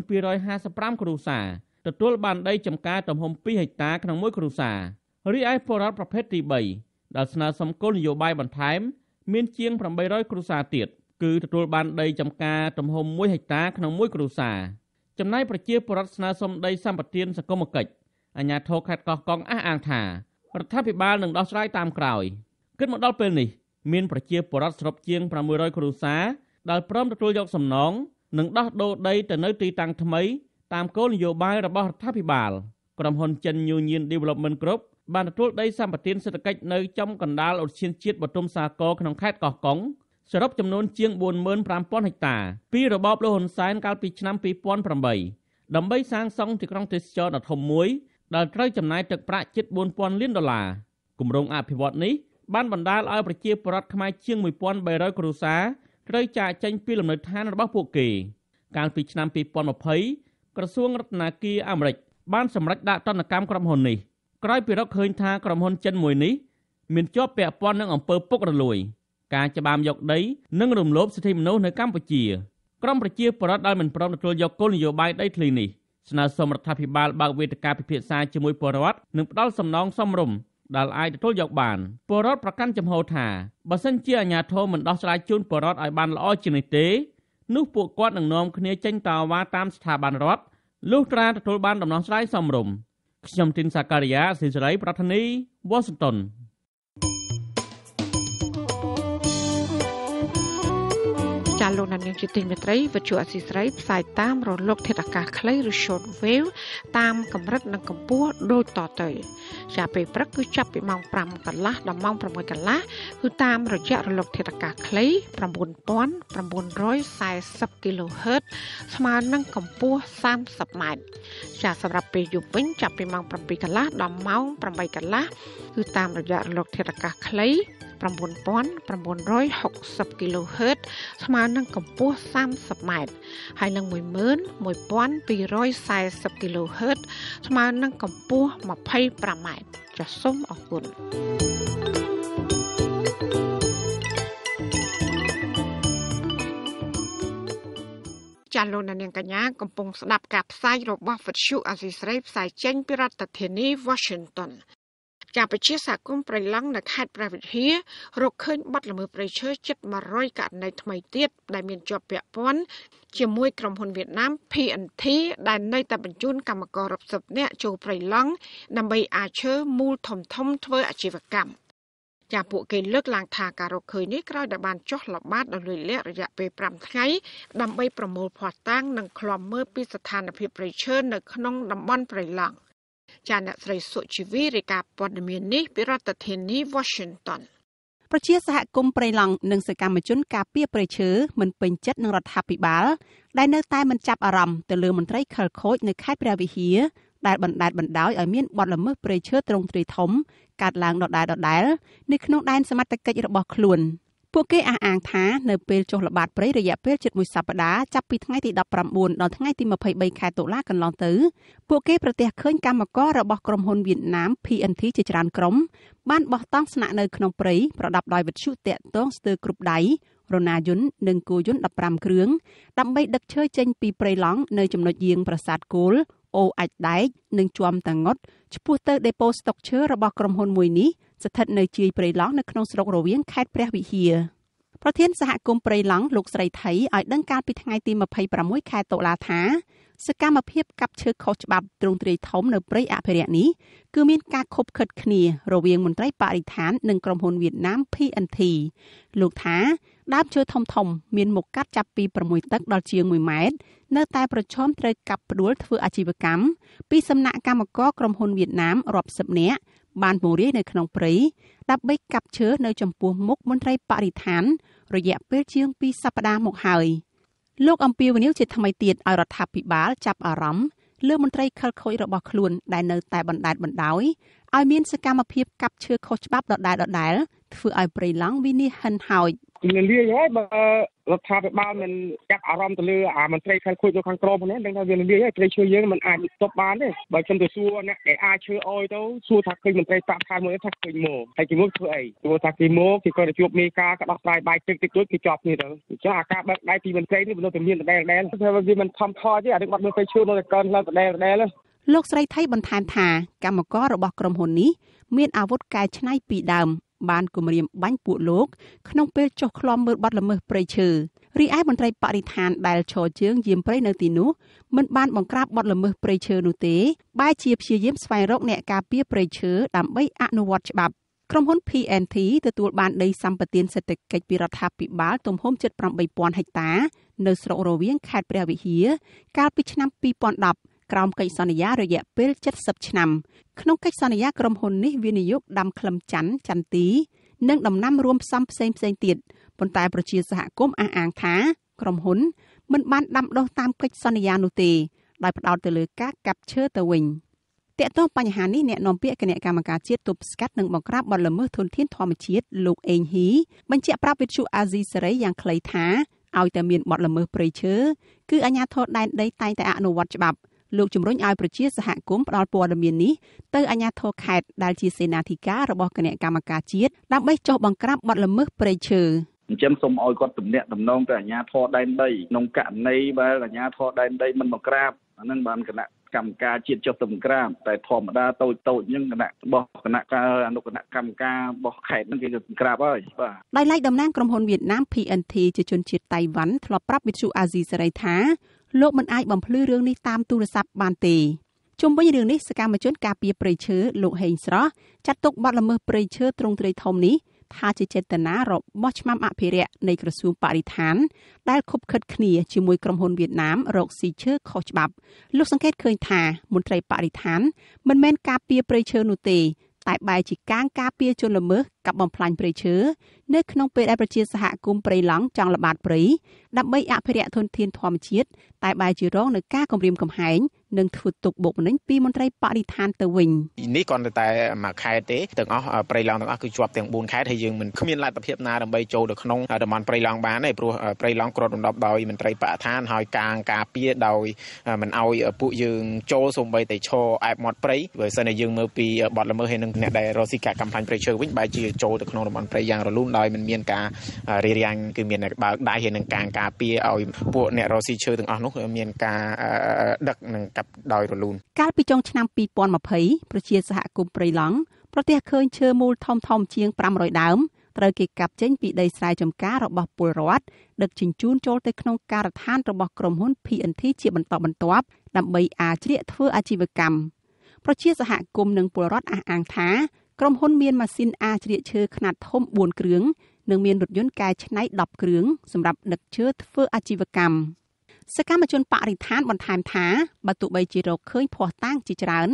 255គ្រួសារទទួលបាន ដីចំការទំហំ2ហិកតាក្នុងមួយគ្រួសាររីឯបុរដ្ឋប្រភេទទី3ដែលស្នើសុំគោលនយោបាយបន្ថែម មានជាង800គ្រួសារទៀតគឺទទួលបានដីចំការទំហំ1ហិកតា ក្នុងមួយគ្រួសារចំណែកប្រជាពលរដ្ឋស្នើសុំដី សម្បត្តិសង្គមគិច្ចអាជ្ញាធរខេត្តកោះកុងអះអាងថារដ្ឋាភិបាលនឹងដោះស្រាយតាមក្រោយគិតមកដល់ពេលនេះមានប្រជាពលរដ្ឋសរុបជាង600គ្រួសារដែលព្រមទទួលយកសំណងនិងដោះដូរដីទៅនៅទីតាំងថ្មីតាមគោលនយោបាយរបស់រដ្ឋាភិបាលក្រុមហ៊ុនចិន Union Development Group បានទទួលដីសម្បត្តិសេដ្ឋកិច្ចនៅចំកណ្ដាលឧទ្យានជាតិបទុមសាគរក្នុងខេត្តកោះកុងសរុបចំនួនជាង45000ហិកតាពីរបបលោកហ៊ុនសែនកាលពីឆ្នាំ2008ដើម្បីសាងសង់ទីក្រុងទេសចរណ៍ដ៏ធំមួយដែលត្រូវចំណាយទឹកប្រាក់ជិត4000លានដុល្លារគម្រោងអភិវឌ្ឍនេះបានបណ្ដាលឲ្យប្រជាពលរដ្ឋខ្មែរជាង1300គ្រួសារត្រូវចាកចេញ ពីលំនៅឋានរបស់ពួកគេ កាលពីឆ្នាំ2020ក្រសួងរដ្ឋាភិបាលអាមេរិកបានសម្រេចដាក់ទណ្ឌកម្មក្រុមហ៊ុននេះក្រោយពីរកឃើញថាក្រុមហ៊ុនចិនមួយនេះមានជាប់ពាក់ព័ន្ធនឹងអំពើពុករលួយ ការច្បាមយក ដី និង រំលោភសិទ្ធិមនុស្សនៅកម្ពុជាក្រុមប្រជាពលរដ្ឋដែលមិនព្រមទទួលយកគោលនយោបាយដីធ្លីនេះស្នើសុំរដ្ឋាភិបាលបើកវេទិកាពិភាក្សាជាមួយពលរដ្ឋនិងផ្ដល់សំណងសមរម្យដែលអាចទទួលយកបានពលរដ្ឋប្រកាន់ចំហថាបើសិនជាអាជ្ញាធរមិនដោះស្រាយជូនពលរដ្ឋឲ្យបានល្អជាងនេះទេនោះពួកគាត់នឹងនាំគ្នាចេញតវ៉ាតាមស្ថាប័នរដ្ឋលុះត្រាទទួលបានដំណោះស្រាយសមរម្យខ្ញុំទីនសាការីយ៉ាស៊ីសេរីប្រធានីវ៉ាស៊ីនតោនចាលោកណានៀងជាទីមេត្រីវិទ្យុអសីស្រីផ្សាយតាមរលកធាតុអាកាសខ្លីឬ short wave តាមកម្រិតនិងកម្ពស់ដូចតទៅ ចាពេលព្រឹកគឺ ចាប់ពីម៉ោង5កន្លះដល់ម៉ោង6កន្លះគឺតាមរយៈរលកធាតុអាកាសខ្លី9940 kHz ស្មើនឹងកម្ពស់ 30m ចាសម្រាប់ពេលយប់វិញ ចាប់ពីម៉ោង7កន្លះដល់ម៉ោង8កន្លះគឺតាមរយៈរលកធាតុអាកាសខ្លី9960 kHz ស្មើនឹងកម្ពស់ 30m ហើយនឹង11240 kHz ស្មើនឹងកម្ពស់ 25m ចាសសូមអរគុណចាលោកនាងកញ្ញាកំពុងស្ដាប់ការផ្សាយរបស់វិទ្យុអាស៊ីស្រីផ្សាយចេញ ពីរដ្ឋធានី Washington កម្ពុជាសហគមន៍ប្រៃឡង់នៅខេត្តព្រះវិហាររកឃើញបាត់ល្មើសព្រៃឈើជិត100ករណីថ្មីទៀតដែលមានជាប់ពាក់ព័ន្ធជាមួយក្រុមហ៊ុនវៀតណាម PNT ដែលនៅតែបញ្ជូន កម្មកររាប់សិបនាក់ចូលប្រៃឡង់ដើម្បីអាចឈើមូលធំធំធ្វើអាជីវកម្មចាពួកគេលើកឡើងថាការរកឃើញនេះក្រោយដែលបានចុះល្បាតដោយលុយលាក់រយៈពេល5ថ្ងៃដើម្បីប្រមូលភស្តុតាងនិងឃ្លាំមើលពីស្ថានភាពប្រៃឈើនៅក្នុងតំបន់ប្រៃឡង់។ចាអ្នកស្រីសុជីវីរាយការណ៍ព័ត៌មាននេះពីរដ្ឋធានី Washington ប្រជាសហគមន៍ព្រៃឡង់និងសកម្មជនការពារព្រៃឈើមិនពេញចិត្តនឹងរដ្ឋាភិបាលដែលនៅតែមិនចាប់អារម្មណ៍ទៅលើមន្ត្រីខិលខូចនៅខេត្តព្រះវិហារដែលបណ្ដេតបណ្ដោយឲ្យមានបទល្មើសព្រៃឈើត្រង់ទ្រីធំកាត់ឡើងដដែលដដែលនៅក្នុងដែនសមត្ថកិច្ចរបស់ខ្លួន។ពួកគេអះអាងថានៅពេលចុះល្បាតព្រៃរយៈពេលជិត1សប្តាហ៍ចាប់ពីថ្ងៃទី19ដល់ថ្ងៃទី23ខែតុលាកន្លងទៅពួកគេប្រទះឃើញកម្មកររបស់ក្រុមហ៊ុនវៀតណាម PNT ជាច្រើនក្រុមបានបោះតង់ស្នាក់នៅក្នុងព្រៃប្រដាប់ដោយវិទ្យុតាក់ទងស្ទើរគ្រប់ដៃរណាយន្តនិងគោយន្ត15គ្រឿងដើម្បីដឹកឈើចេញ ពីព្រៃឡង់នៅចំណុចយាងប្រាសាទគោលអូអាចដែកនិងជួមតាងុតឆ្ពោះទៅ ដេប៉ូស្តុកឈើរបស់ក្រុមហ៊ុនមួយនេះស្ថិតនៅជាយព្រៃឡង់នៅក្នុងស្រុករវៀងខេត្តព្រះវិហារប្រធានសហគមន៍ព្រៃឡង់លោកស្រីថៃឲ្យដឹងការពីថ្ងៃទី26ខែតុលាថា សកម្មភាពកាប់ឈើខុសច្បាប់ទ្រង់ទ្រាយធំនៅព្រៃអភិរក្សនេះគឺមានការខົບខិតគ្នារវាងមន្ត្រីបរិស្ថាននិងក្រុមហ៊ុនវៀតណាម PNT លោកថាដើមឈើធំធំមានមុខកាត់ចាប់ពី6ទឹក ដល់ជាង1ម៉ែត្រនៅ តែប្រឈមត្រូវកាប់ផ្ដួលធ្វើអាជីវកម្មពីសំណាក់កម្មករក្រុមហ៊ុនវៀតណាមរាប់សិបនាក់បានពង្រាយនៅក្នុងព្រៃដើម្បីកាប់ឈើនៅចំពោះមុខមន្ត្រីបរិស្ថាន រយៈពេលជាង2សប្តាហ៍មកហើយលោកអំពីវនីវជាថ្មីទៀតឲ្យរដ្ឋាភិបាលចាប់អារម្មណ៍លើមន្ត្រីខិលខូចរបស់ខ្លួនដែលនៅតែបណ្តែតបណ្តោយឲ្យមានសកម្មភាពកាប់ឈើខុសច្បាប់ដដែលៗធ្វើឲ្យព្រៃឡង់វិនិច្ឆ័យហិនហោចពលលាយហើយបើរដ្ឋាភិបាលមិនចាប់អារម្មណ៍ទៅលើអាមន្ត្រីខែលខូចនៅខាងក្រមហ្នឹងដឹងថាវាលាយហើយត្រីឈើយើងមិនអាចស្ទប់បានទេបើខ្ញុំទៅសួរអ្នកដែលអាចឈើអយទៅសួរថាឃើញមន្ត្រីប្រាក់ខែមួយថាឃើញមកហើយគេមកធ្វើអីព្រោះថាគេមកគេក៏ទៅជួបមេការក៏ដោះស្រាយបាយទឹកតិចតួចគេជាប់គ្នាទៅអញ្ចឹងអាការបើកដៃពីមន្ត្រីនេះវានៅតែមានដដែលដដែលថាវាមិនខំខទេអារឿងបាត់មើលទៅឈើនៅតែកើនឡើងដដែលដដែលលោកស្រីថៃបន្ថែមថាកម្មកររបស់ក្រុមហ៊ុននេះមានអាវុធកែច្នៃពីដើមបានគម្រាមបាញ់ពួកលោកក្នុងពេលចុះឃ្លាំមើលបាត់ល្មើសព្រៃឈើរីឯមន្ត្រីបរិស្ថានដែលឈរជើងយាមព្រៃនៅទីនោះមិនបានបង្ក្រាបបទល្មើសព្រៃឈើនោះទេបែជាព្យាយាមស្វែងរក អ្នកការពារព្រៃឈើដើម្បីអនុវត្តច្បាប់ក្រុមហ៊ុន PNT ទទួលបានដីសម្បទានសេដ្ឋកិច្ចពីរដ្ឋាភិបាលទំហំជិត8000ហិកតា នៅស្រុករវៀងខេត្តព្រះវិហារកាលពីឆ្នាំ2010ក្រោមកិច្ចសន្យារយៈពេល70ឆ្នាំក្នុងកិច្ចសន្យាក្រុមហ៊ុននេះវិនិយោគដាំក្លឹមច័ន្ទចន្ទទី និង ដំណាំរួមផ្សំផ្សេងផ្សេងទៀតប៉ុន្តែប្រជាសហគមន៍អះអាងថាក្រុមហ៊ុន មិនបានដាំដុះតាមកិច្ចសន្យានោះទេដោយផ្ដោតទៅលើការកាប់ឈើទៅវិញតាក់ទងបញ្ហានេះអ្នកនាំពាក្យគណៈកម្មការជាតិទប់ស្កាត់និងបង្ក្រាបបទល្មើសធនធានធម្មជាតិលោកអេងហ៊ីបញ្ជាក់ប្រាប់វិទ្យុអាស៊ីសេរីយ៉ាងខ្លីថាឲ្យតែមានបទល្មើសព្រៃឈើគឺអាជ្ញាធរដែនដីតែងតែអនុវត្តច្បាប់លោកជំរុញឲ្យប្រជា សហគមន៍ផ្ដល់ព័ត៌មាននេះទៅអាជ្ញាធរខេត្តដែលជាសេនាធិការរបស់គណៈកម្មការជាតិដើម្បីចុះបង្ក្រាបបទល្មើសព្រៃឈើអញ្ចឹងសូមឲ្យគាត់ទំនាក់ទំនងទៅអាជ្ញាធរដែនដីក្នុងករណីដែលអាជ្ញាធរដែនដីមិនបង្ក្រាបអានឹងបានគណៈកម្មការជាតិចុះទៅបង្ក្រាបតែធម្មតាតូចតូចហ្នឹងគណៈរបស់គណៈការអនុគណៈកម្មការរបស់ខេត្តហ្នឹងគេទៅបង្ក្រាបហើយបាទដោយឡែកតំណាងក្រុមហ៊ុនវៀតណាម PNT ជាជនជាតិតៃវ៉ាន់ធ្លាប់ប្រាប់វិទ្យុអាស៊ីសេរីថាលោកមិនអាចបំភ្លឺរឿងនេះតាមទូរស័ព្ទបានទេជុំវិញរឿងនេះសកម្មជនការពារព្រៃឈើលោកហេងស្រស់ចាត់ទុកបទល្មើសព្រៃឈើទ្រង់ទ្រាយធំនេះថាជាចេតនារបស់ឆ្មាំអភិរក្សនៃក្រសួងបរិស្ថាន ដែលខុបខិតគ្នាជាមួយក្រុមហ៊ុនវៀតណាម រកស៊ីឈើខុសច្បាប់លោក សង្កេតឃើញថាមន្ត្រីបរិស្ថាន មិនមែនការពារព្រៃឈើនោះទេ តែបែរជាកាងការពារជនល្មើសកាប់បំផ្លាញព្រៃឈើនៅក្នុងពេលដែលប្រជាសហគមន៍ព្រៃឡង់ចង់ល្បាតព្រៃដើម្បីអភិរក្សធនធានធម្មជាតិតែបែរជារងនឹងការគំរាមកំហែង និងធ្វើទុកបុកម្នេញពីមន្ត្រីបរិស្ថានទៅវិញនេះគ្រាន់តែមួយខេត្តទេទាំងអស់ព្រៃឡង់ទាំងអស់គឺជាប់ទាំង4ខេត្តហើយយើងមិនគ្មានលទ្ធភាពណាដើម្បីចូលទៅក្នុងតំបន់ព្រៃឡង់បានទេព្រោះព្រៃឡង់គ្របដណ្ដប់ដោយមន្ត្រីបរិស្ថានហើយការការពារដោយមិនអោយពួកយើងចូលសូម្បីតែឈរអែបមាត់ព្រៃបើមិនតែយើងមើលពីបាត់ល្មើសហើយនឹងអ្នកដែលរស់ស៊ីកាកម្មផ្លាញ់ព្រៃឈើវិញបែរជាចូលទៅក្នុងតំបន់ព្រៃយ៉ាងរលូនដោយមិនមានការរារាំងគឺមានបើកដៃហើយនឹងការការពារឲ្យពួក អ្នករស៊ីឈើទាំងអស់នោះមានការដឹកនិងកាប់ដោយរលូនកាលពីចុងឆ្នាំ2020ប្រជា សហគមន៍ព្រៃឡង់ប្រទេសឃើញឈើមូលធំធំជាង500ដើមត្រូវគេកាប់ចេញពីដីស្រែចម្ការរបស់ពលរដ្ឋដឹកជញ្ជូនចូលទៅក្នុងការដ្ឋានរបស់ក្រុមហ៊ុន PNT ជាបន្តបន្ទាប់ដើម្បីអាចជ្រៀកធ្វើអាជីវកម្មប្រជាសហគមន៍និងពលរដ្ឋអះអាងថាក្រុមហ៊ុនមានម៉ាស៊ីនអាជ្រៀកឈើខ្នាតធំ4គ្រឿងនិងមានរថយន្តកែច្នៃ10គ្រឿងសម្រាប់ដឹកឈើធ្វើអាជីវកម្មសកម្មជនបរិស្ថានបន្ថែមថាបើទោះបីជារកឃើញភស្តុតាងជាច្រើន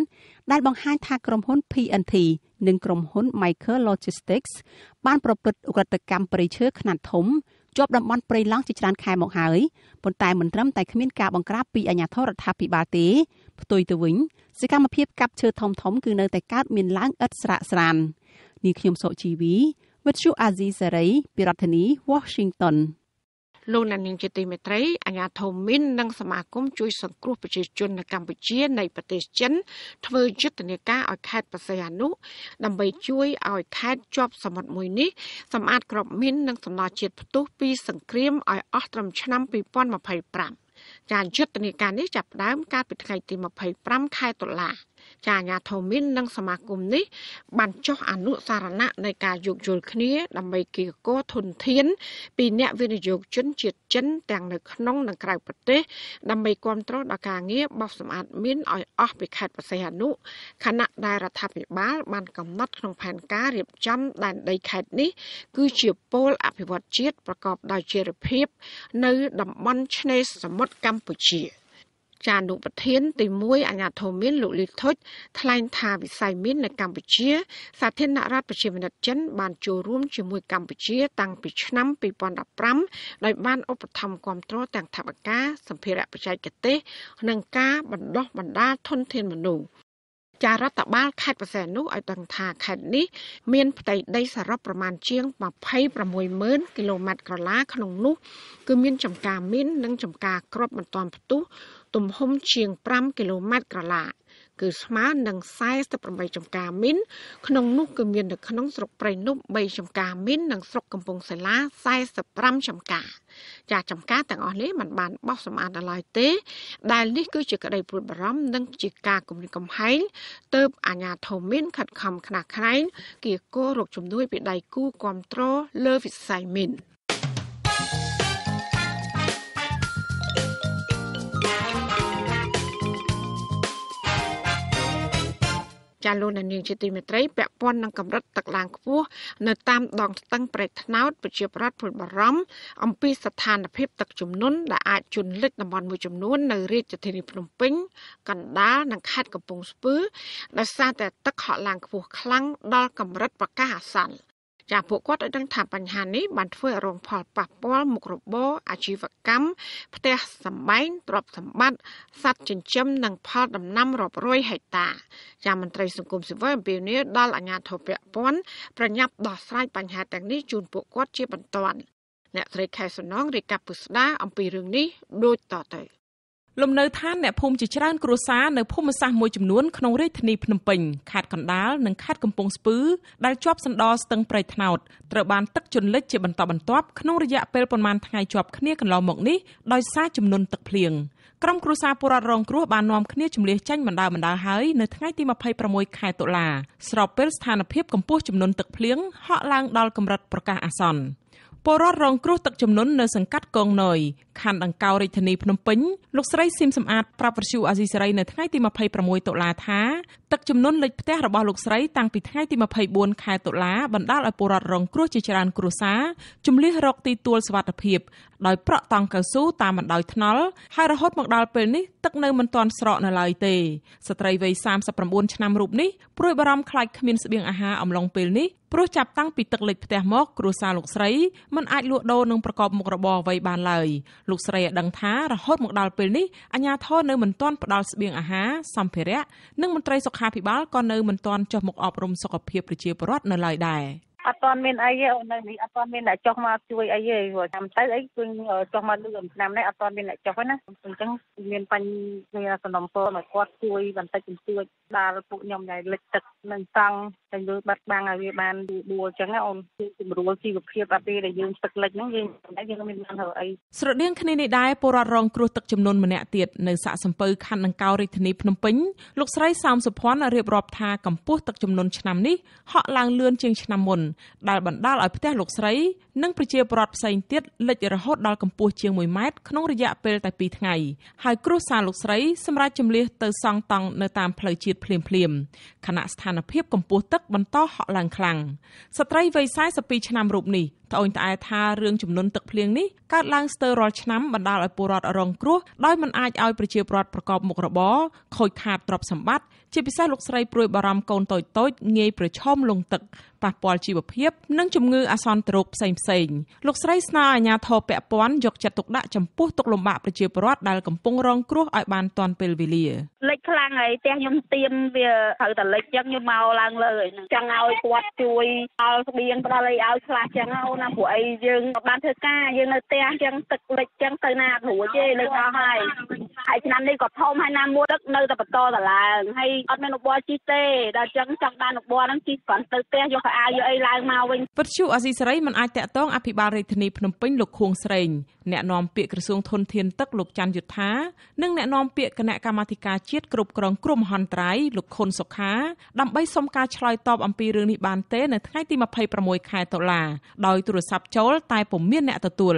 ដែលបង្ហាញថាក្រុមហ៊ុន PNT និងក្រុមហ៊ុន Michael Logistics បានប្រព្រឹត្តឧក្រិដ្ឋកម្មព្រៃឈើខ្នាតធំជាប់តំបន់ព្រៃឡង់ជាច្រើនខែមកហើយប៉ុន្តែមិនត្រឹមតែគ្មានការបង្ក្រាបពីអាជ្ញាធររដ្ឋាភិបាលទេផ្ទុយទៅវិញសកម្មភាពកាប់ឈើធំធំគឺនៅតែកើតមានឡើងឥតស្រាកស្រាននាងខ្ញុំសុជីវីវិទ្យុអាស៊ីសេរីភិរដ្ឋនី Washington លោកអ្នកនាងជាទីមេត្រីអាញាធមមីននិង សមាគមជួយសង្គ្រោះប្រជាជននៅកម្ពុជានៃប្រទេសចិនធ្វើយុទ្ធនាការឲ្យខេត្តបរសៃអនុដើម្បីជួយឲ្យខេត្តជាប់សមុទ្រមួយនេះសម្អាតក្របមីននិងសំណល់ជាតិផ្ទុះពី សង្គ្រាមឲ្យអស់ត្រឹមឆ្នាំ2025ការយុទ្ធនាការនេះចាប់ផ្ដើមកាលពីថ្ងៃទី25ខែតុលាចាអាញាធមមាននិងសមាគមនេះបានចុះអនុសារណៈនៃការយោគយល់គ្នាដើម្បីគៀកធនធានពីអ្នកវិនិយោគជនជាតិចិនទាំងនៅក្នុងនិងក្រៅប្រទេសដើម្បីគ្រប់គ្រងដល់ការងារបោះសម្អាតមីនឲ្យអស់ពីខេត្តបរសៃអនុខណៈដែលរដ្ឋាភិបាលបានកំណត់ក្នុងផែនការរៀបចំដែនដីខេត្តនេះ គឺជាពោលអភិវឌ្ឍជាតិប្រកបដោយចីរភាពនៅតំបន់ឆ្នេរសមុទ្រកម្ពុជា។ចានុប្រធានទី1អាញាធមៀនលោកលីថុចថ្លែងថាវិស័យមីននៅកម្ពុជាសាធារណរដ្ឋប្រជាមានិតចិន បានចូលរួម ជាមួយកម្ពុជាតាំងពីឆ្នាំ2015ដោយបានឧបត្ថម្ភគ្រប់គ្រងទាំងថវិកាសម្ភារៈបច្ចេកទេសនិងការបណ្ដុះបណ្ដាលធនធានមនុស្សចារដ្ឋបាលខេត្តបរសែននោះឲ្យដឹងថាខេត្តនេះ មានផ្ទៃដីសរុបប្រមាណជាង260000គីឡូម៉ែត្រក្រឡាក្នុងនោះ គឺមានចំការមីននិងចំការគ្រាប់មិនទាន់ផ្ទុះទំហំជាង5គីឡូម៉ែត្រក្រឡាគឺស្មើនឹង48ចំការមីនក្នុងនោះគឺមាននៅក្នុងស្រុកព្រៃនប់3ចំការមីននិងស្រុកកំពង់សិលា45ចំការ ចាចំការទាំងអស់នេះมันបានបោះសម្អាតឡើយទេ ដែលនេះគឺជាក្តីព្រួយបារម្ភនិងជាការគំរាមកំហែងទៅអាញាធមមានខិតខំខ្នះខ្នែងគៀកគោរកជំនួយពីដៃគូគ្រប់គ្រងលើវិស័យមីនចាលោកអ្នកនាងជាទីមេត្រីពាក់ព័ន្ធនឹងកម្រិតទឹកឡើងខ្ពស់នៅតាមដងស្ទឹងប្រេកថ្នោតប្រជាប្រដ្ឋពលបារម្ភអំពីស្ថានភាពទឹកជំនន់ដែលអាចជន់លិចតំបន់មួយចំនួននៅរាជធានីភ្នំពេញកណ្ដាលនិងខេត្តកំពង់ស្ពឺដោយសារតែទឹកហក់ឡើងខ្ពស់ខ្លាំងដល់កម្រិតប្រកាសអាសន្នចាពួកគាត់ឲ្យដឹងថាបញ្ហានេះបានធ្វើឲ្យរងផលប៉ះពាល់មុខរបរអាជីវកម្មផ្ទះសម្បែងទ្រព្យសម្បត្តិសត្វចិញ្ចឹមនិងផលដំណាំរាប់រយហិកតាចាមន្ត្រីសង្គមស៊ីវិលអំពាវនាវដល់អាជ្ញាធរពាក់ព័ន្ធប្រញាប់ដោះស្រាយបញ្ហាទាំងនេះជូនពួកគាត់ជាបន្ទាន់អ្នកស្រីខែសំណងរាយការណ៍ពុស្ដាអំពីរឿងនេះដូចតទៅ។លំនៅឋានអ្នកភូមិជាច្រើនគ្រួសារនៅភូមិសាស្ត្រមួយចំនួនក្នុងរាជធានីភ្នំពេញខេត្តកណ្ដាលនិងខេត្តកំពង់ស្ពឺដែលជាប់សណ្ដស្ទឹងព្រៃថ្នោតត្រូវបានទឹកជន់លិចជាបន្តបន្ទាប់ក្នុងរយៈពេលប្រមាណថ្ងៃជាប់គ្នាកន្លងមកនេះដោយសារចំនួនទឹកភ្លៀងក្រុមគ្រួសារពលរដ្ឋរងគ្រោះបាននាំគ្នាជំលៀសចេញបណ្ដាលបណ្ដាលហើយនៅថ្ងៃទី26ខែតុលាស្របពេលស្ថានភាពកម្ពស់ចំនួនទឹកភ្លៀងហក់ឡើងដល់កម្រិតប្រកាសអាសន្នពលរដ្ឋរងគ្រោះទឹកជំនន់នៅសង្កាត់កងណយខណ្ឌដង្កោរាជធានីភ្នំពេញលោកស្រីស៊ីមសំអាតប្រាប់វិទ្យុអាស៊ីសេរីនៅថ្ងៃទី26តុលាថាទឹកជំនន់លិចផ្ទះរបស់លោកស្រីតាំងពីថ្ងៃទី24ខែតុលាបណ្ដាលឲ្យពលរដ្ឋរងគ្រោះជាច្រើនគ្រួសារជំលះរកទីទួលសុវត្ថិភាពដោយប្រក់តង់កៅស៊ូតាមបណ្ដោយថ្នល់ហើយរហូតមកដល់ពេលនេះទឹកនៅមិនទាន់ស្រកនៅឡើយទេស្ត្រីវ័យ39ឆ្នាំរូបនេះព្រួយបារម្ភខ្លាចគ្មានស្បៀងអាហារអំឡុងពេលនេះព្រោះចាប់តាំងពីទឹកលិចផ្ទះមកគ្រួសារលោកស្រីមិនអាចលក់ដូរនិងប្រកបមុខរបរអ្វីបានឡើយលោកស្រីឲ្យដឹងថារហូតមកដល់ពេលនេះអាជ្ញាធរនៅមិនទាន់ផ្ដល់ស្បៀងអាហារសម្ភារៈនិងមន្ត្រីសុខរដ្ឋាភិបាលក៏នៅមិនទាន់ចុះមកអប់រំសុខភាពប្រជាពលរដ្ឋនៅឡើយដែរ។អត់ទាន់មានអីទេអូននៅនេះអត់ទាន់មានអ្នកចុះមកជួយអីទេចាំទៅអីគឺចុះមកលឿនឆ្នាំនេះអត់ទាន់មានអ្នកចុះទេណាអញ្ចឹងមានបញ្ហាសំណពរមកគាត់ជួយបន្តិចបន្តួចដល់ពួកខ្ញុំដែលលិចទឹកនឹងតង់តែយើងបាត់បាំងឲ្យវាបានយូរដួលអញ្ចឹងអូនគឺជំរួលជីវភាពអត់ទេដែលយើងទឹកលិចហ្នឹងយើងយើងមានបានធ្វើអីស្រដៀងគ្នានេះដែរពលរដ្ឋរងគ្រោះទឹកចំនួនម្នាក់ទៀតនៅសាកសំពៅខណ្ឌដង្កោរាជធានីភ្នំពេញលោកស្រីសោមសុភ័ណ្ឌរៀបរាប់ថាកម្ពស់ទឹកចំនួនឆ្នាំនេះហក់ឡើងលឿនជាងឆ្នាំមុនដែលបណ្ដាលឲ្យផ្ទះលោកស្រីនិងប្រជាពលរដ្ឋផ្សេងទៀតលិចរហូតដល់កម្ពស់ជាង1ម៉ែត្រក្នុងរយៈពេលតែ2ថ្ងៃហើយគ្រួសារលោកស្រី សម្រាប់ចម្លៀសទៅសង់តង់នៅតាមផ្លូវជាតិភ្លាមៗខណៈស្ថានភាពកម្ពស់ទឹកបន្តហក់ឡើងខ្លាំងស្ត្រីវ័យ42ឆ្នាំរូបនេះត្អូញត្អែថារឿងចំនួនទឹកភ្លៀងនេះកើតឡើងស្ទើររាល់ឆ្នាំបណ្ដាលឲ្យពលរដ្ឋរងគ្រោះដោយមិនអាចឲ្យប្រជាពលរដ្ឋប្រកបមុខរបរខូចខាតទ្រព្យសម្បត្តិជាពិសេសលោកស្រីព្រួយបារម្ភកូនតូចតូចងាយប្រឈមលង់ទឹកប៉ះពាល់ជីវភាពនិងជំងឺអាសន្នរោគផ្សេងផ្សេងលោកស្រីស្នើអាជ្ញាធរពាក់ព័ន្ធយកចិត្តទុកដាក់ចំពោះទុកលំបាកប្រជាពលរដ្ឋដែលកំពុងរងគ្រោះឲ្យបានទាន់ពេលវេលាលេចខ្លាំងហើយផ្ទះខ្ញុំទៀមវាត្រូវតែលេចចឹងខ្ញុំមកឡើងលើហ្នឹងចង់ឲ្យគាត់ជួយដល់ស្បៀងផ្ដល់អីឲ្យខ្លះចឹងអូនណាព្រោះអីយើងបានធ្វើការយើងនៅផ្ទះអញ្ចឹងទឹកលិចអញ្ចឹងទៅណាអត់រួចទេលើកអស់ហើយហើយឆ្នាំនេះក៏ធំហើយណាមួយទឹក នៅតែបន្តតឡើងហើយអត់មានឧបករណ៍ជីទេដល់អញ្ចឹងចង់បានឧបករណ៍ហ្នឹងជីគ្រាន់ទៅផ្ទះយកខោអាវយកអីឡើងមកវិញវិទ្យុអស៊ីសេរីមិនអាចតាក់ទងអភិបាលរាជធានីភ្នំពេញលោកខួងស្រេងអ្នកនាំពាក្យក្រសួងធនធានទឹកលោកច័ន្ទយុធានិងអ្នកនាំពាក្យគណៈកម្មាធិការជាតិគ្រប់គ្រងគ្រោះមហន្តរាយលោកខុនសុខាដើម្បីសុំការឆ្លើយតបអំពីរឿងនេះបានទេនៅថ្ងៃទី26ខែតុលាដោយទូរស័ព្ទចូលតែពុំមានអ្នកទទួល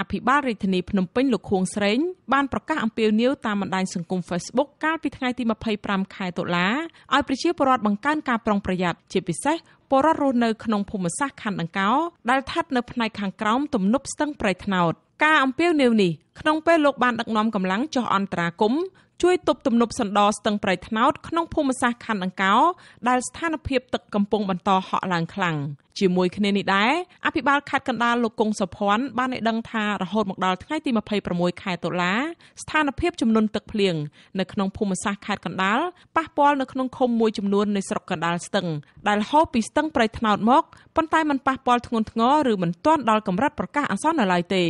អភិបាលរាជធានីភ្នំពេញលោកខួងស្រេងបានប្រកាសអំពាវនាវតាមបណ្ដាញសង្គម Facebook កាលពីថ្ងៃទី25ខែតុលាឲ្យប្រជាពលរដ្ឋបង្កើនការប្រុងប្រយ័ត្នជាពិសេសពលរដ្ឋរស់នៅក្នុងភូមិសាស្ត្រខណ្ឌដង្កោដែលស្ថិតនៅផ្នែកខាងក្រោមទំនប់ស្ទឹងប្រៃថ្នោតការអំពាវនាវនេះក្នុងពេលលោកបានដឹកនាំកម្លាំងចុះអន្តរាគមន៍ជួយទប់ទំនប់សណ្ដស្ទឹងប្រៃថ្នោតក្នុងភូមិសាស្ត្រខណ្ឌអង្កោ ដែលស្ថានភាពទឹកកំពុងបន្តហក់ឡើងខ្លាំងជាមួយគ្នានេះដែរអភិបាលខេត្តកណ្ដាលលោកកុងសុភ័ណ្ឌបានឲ្យដឹងថារហូតមកដល់ថ្ងៃទី26ខែតុលា ស្ថានភាពចំនួនទឹកភ្លៀងនៅក្នុងភូមិសាស្ត្រខេត្តកណ្ដាលប៉ះពាល់នៅក្នុងឃុំមួយចំនួននៃស្រុកកណ្ដាលស្ទឹងដែលហូរពីស្ទឹងប្រៃថ្នោតមកប៉ុន្តែมันប៉ះពាល់ធ្ងន់ធ្ងរឬមិនទាន់ដល់កម្រិតប្រកាសអាសន្ននៅឡើយទេ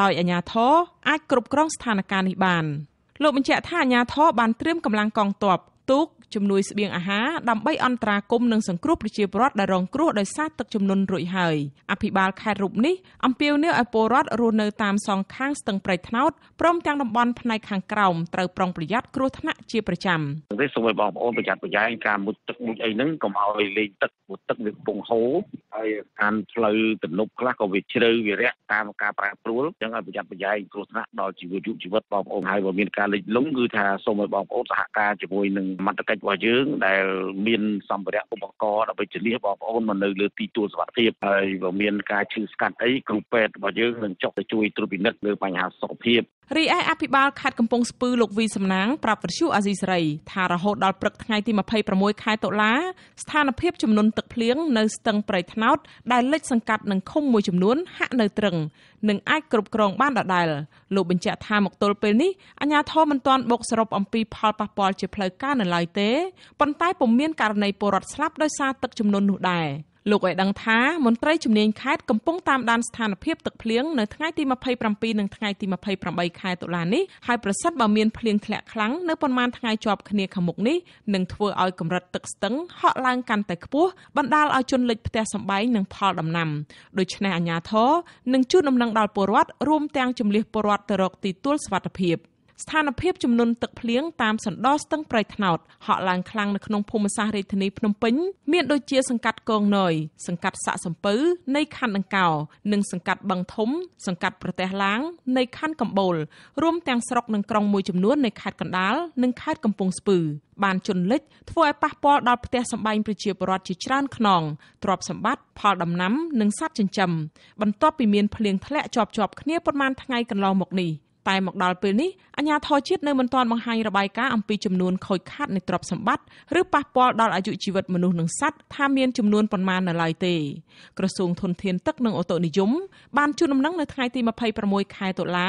ដោយអាជ្ញាធរអាចគ្រប់គ្រងស្ថានភាពនេះបាន។លោកបញ្ជាក់ថាអាញាធរបានត្រៀមកម្លាំងកងទ័ពទូកជំនួយស្បៀងអាហារដើម្បីអន្តរាគមន៍និងសង្គ្រោះប្រជាពលរដ្ឋដែលរងគ្រោះដោយសារទឹកជំនន់រួចហើយអភិបាលខេត្តរូបនេះអំពាវនាវឲ្យពលរដ្ឋរស់នៅតាមសងខាងស្ទឹងប្រៃថ្នោតព្រមទាំងតំបន់ផ្នែកខាងក្រោមត្រូវប្រុងប្រយ័ត្នគ្រោះថ្នាក់ជាប្រចាំនេះសូមឲ្យបងប្អូនប្រយ័ត្នប្រយែងការមុជទឹកមុជអីហ្នឹងកុំឲ្យលេងទឹកមុជទឹកវាពងហូរហើយតាមផ្លូវទំនប់ខ្លះក៏វាជ្រៅវារាក់តាមការប្រែប្រួលអញ្ចឹងឲ្យប្រយ័ត្នប្រយែងគ្រោះថ្នាក់ដល់ជីវិតយុវជីវិតបងប្អូនហើយបើមានការលិចលង់គឺថាសូមឲ្យបងប្អូនសហការជាមួយនឹងមន្ត្រីកិច្ចរបស់យើងដែលមានសម្ភារៈឧបករណ៍ដើម្បីជំនះបងប្អូនមកនៅលើទីទួលសុវត្ថិភាពហើយបើមានការឈឺស្កាត់អីគ្រូពេទ្យរបស់យើងនឹងចុះទៅជួយត្រួតពិនិត្យលើបញ្ហាសុខភាពរីឯអភិបាលខេត្តកំពង់ស្ពឺលោកវីសំណាងប្រាប់វិទ្យុអាស៊ីសេរីថារហូតដល់ព្រឹកថ្ងៃទី26ខែតុលាស្ថានភាពចំនួនទឹកភ្លៀងនៅស្ទឹងព្រៃថ្នោតដែលលិចសង្កាត់នឹងឃុំមួយចំនួនហាក់នៅទ្រឹងនិងអាចគ្រប់គ្រងបានដដែលលោកបញ្ជាក់ថាមកទល់ពេលនេះអាជ្ញាធរមិនទាន់បូកសរុបអំពីផលប៉ះពាល់ជាផ្លូវការនៅឡើយទេប៉ុន្តែពុំមានករណីពលរដ្ឋស្លាប់ដោយសារទឹកចំនួននោះដែរ។លោកឲ្យដឹងថាមន្ត្រីជំនាញខេត្តកំពុងតាមដានស្ថានភាពទឹកភ្លៀងនៅថ្ងៃទី27និងថ្ងៃទី28ខែតុលានេះហើយប្រសិនបើមានភ្លៀងធ្លាក់ខ្លាំងនៅប៉ុន្មានថ្ងៃជាប់គ្នាខាងមុខនេះនឹងធ្វើឲ្យកម្រិតទឹកស្ទឹងហក់ឡើងកាន់តែខ្ពស់បណ្ដាលឲ្យជន់លិចផ្ទះសម្បែងនិងផលដំណាំដូច្នេះអាជ្ញាធរនឹងជួនដំណឹងដល់ពលរដ្ឋរួមទាំងជំលះពលរដ្ឋទៅរកទីទួលសុវត្ថិភាព។ស្ថានភាពចំនួនទឹកភ្លៀងតាមសណ្ដោស្ទឹងប្រៃថ្នោតហក់ឡើងខ្លាំងនៅក្នុងភូមិសាស្ត្ររាជធានីភ្នំពេញមានដូចជា សង្កាត់កងណយសង្កាត់សាក់សំពៅនៃខណ្ឌដង្កោ និងសង្កាត់បឹងធំ សង្កាត់ប្រទេសឡាងនៃខណ្ឌកំបូលរួមទាំងស្រុកនិងក្រុងមួយចំនួននៃខេត្តកណ្ដាលនិងខេត្តកំពង់ស្ពឺបានជន់លិចធ្វើឲ្យប៉ះពាល់ដល់ផ្ទះសម្បែងប្រជាពលរដ្ឋជាច្រើនខ្នងទ្រព្យសម្បត្តិផលដំណាំនិងសត្វចិញ្ចឹមបន្ទាប់ពីមានភ្លៀងធ្លាក់ជាប់ៗគ្នាប្រមាណថ្ងៃកន្លងមកនេះ។តែមកដល់ពេលនេះអាជ្ញាធរជាតិនៅមិនទាន់បង្ហាញរបាយការណ៍អំពីចំនួនខូចខាតនៃទ្រព្យសម្បត្តិឬប៉ះពាល់ដល់អាយុជីវិតមនុស្សនិងសត្វថាមានចំនួនប៉ុន្មាននៅឡើយទេក្រសួងធនធានទឹកនិងអូតូនិយមបានជូនដំណឹងនៅថ្ងៃទី26ខែតុលា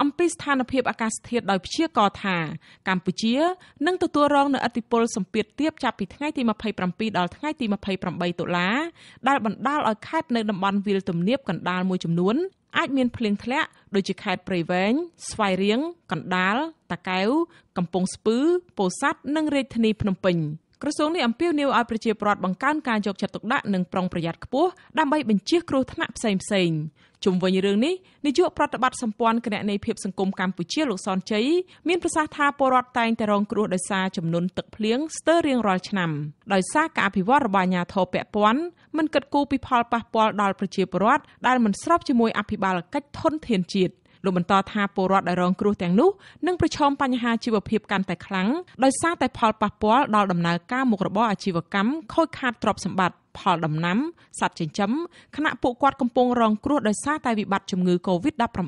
អំពីស្ថានភាពអាកាសធាតុដោយព្យាករណ៍ថាកម្ពុជានឹងទទួលរងនូវឥទ្ធិពលសម្ពាធទាបចាប់ពីថ្ងៃទី27ដល់ថ្ងៃទី28តុលាដែលបណ្ដាលឲ្យខេត្តនៅតំបន់វាលទំនាបកណ្ដាលមួយចំនួនអាចមានភ្លៀងធ្លាក់ដូចជាខេត្តព្រៃវែងស្វាយរៀងកណ្ដាលតាកែវកំពង់ស្ពឺពោធិ៍សាត់និងរាជធានីភ្នំពេញ។ក្រសួងនេះអំពាវនាវឲ្យប្រជាពលរដ្ឋបង្កើនការយកចិត្តទុកដាក់និងប្រុងប្រយ័ត្នខ្ពស់ដើម្បីបញ្ជៀសគ្រោះថ្នាក់ផ្សេងៗជុំវិញរឿងនេះនាយកប្រតិបត្តិសម្ព័ន្ធគណនេយ្យភាពសង្គមកម្ពុជាលោកសនជ័យមានប្រសាសន៍ថាពលរដ្ឋតែងតែរងគ្រោះដោយសារចំនួនទឹកភ្លៀងស្ទើររៀងរាល់ឆ្នាំដោយសារការអភិវឌ្ឍរបស់អាជ្ញាធរពាក់ព័ន្ធមិនគិតគូរពីផលប៉ះពាល់ដល់ប្រជាពលរដ្ឋដែលមិនស្របជាមួយអភិបាលកិច្ចធនធានជាតិលោកបន្តថាពលរដ្ឋដែលរងគ្រោះទាំងនោះនឹងប្រឈមបញ្ហាជីវភាពកាន់តែខ្លាំងដោយសារតែផលប៉ះពាល់ដល់ដំណើរការមុខរបរអាជីវកម្មខូចខាតទ្រព្យសម្បត្តិផលដំណាំសត្វចិញ្ចឹមខណៈពួកគាត់កំពុងរងគ្រោះដោយសារតែវិបត្តិជំងឺ Covid-19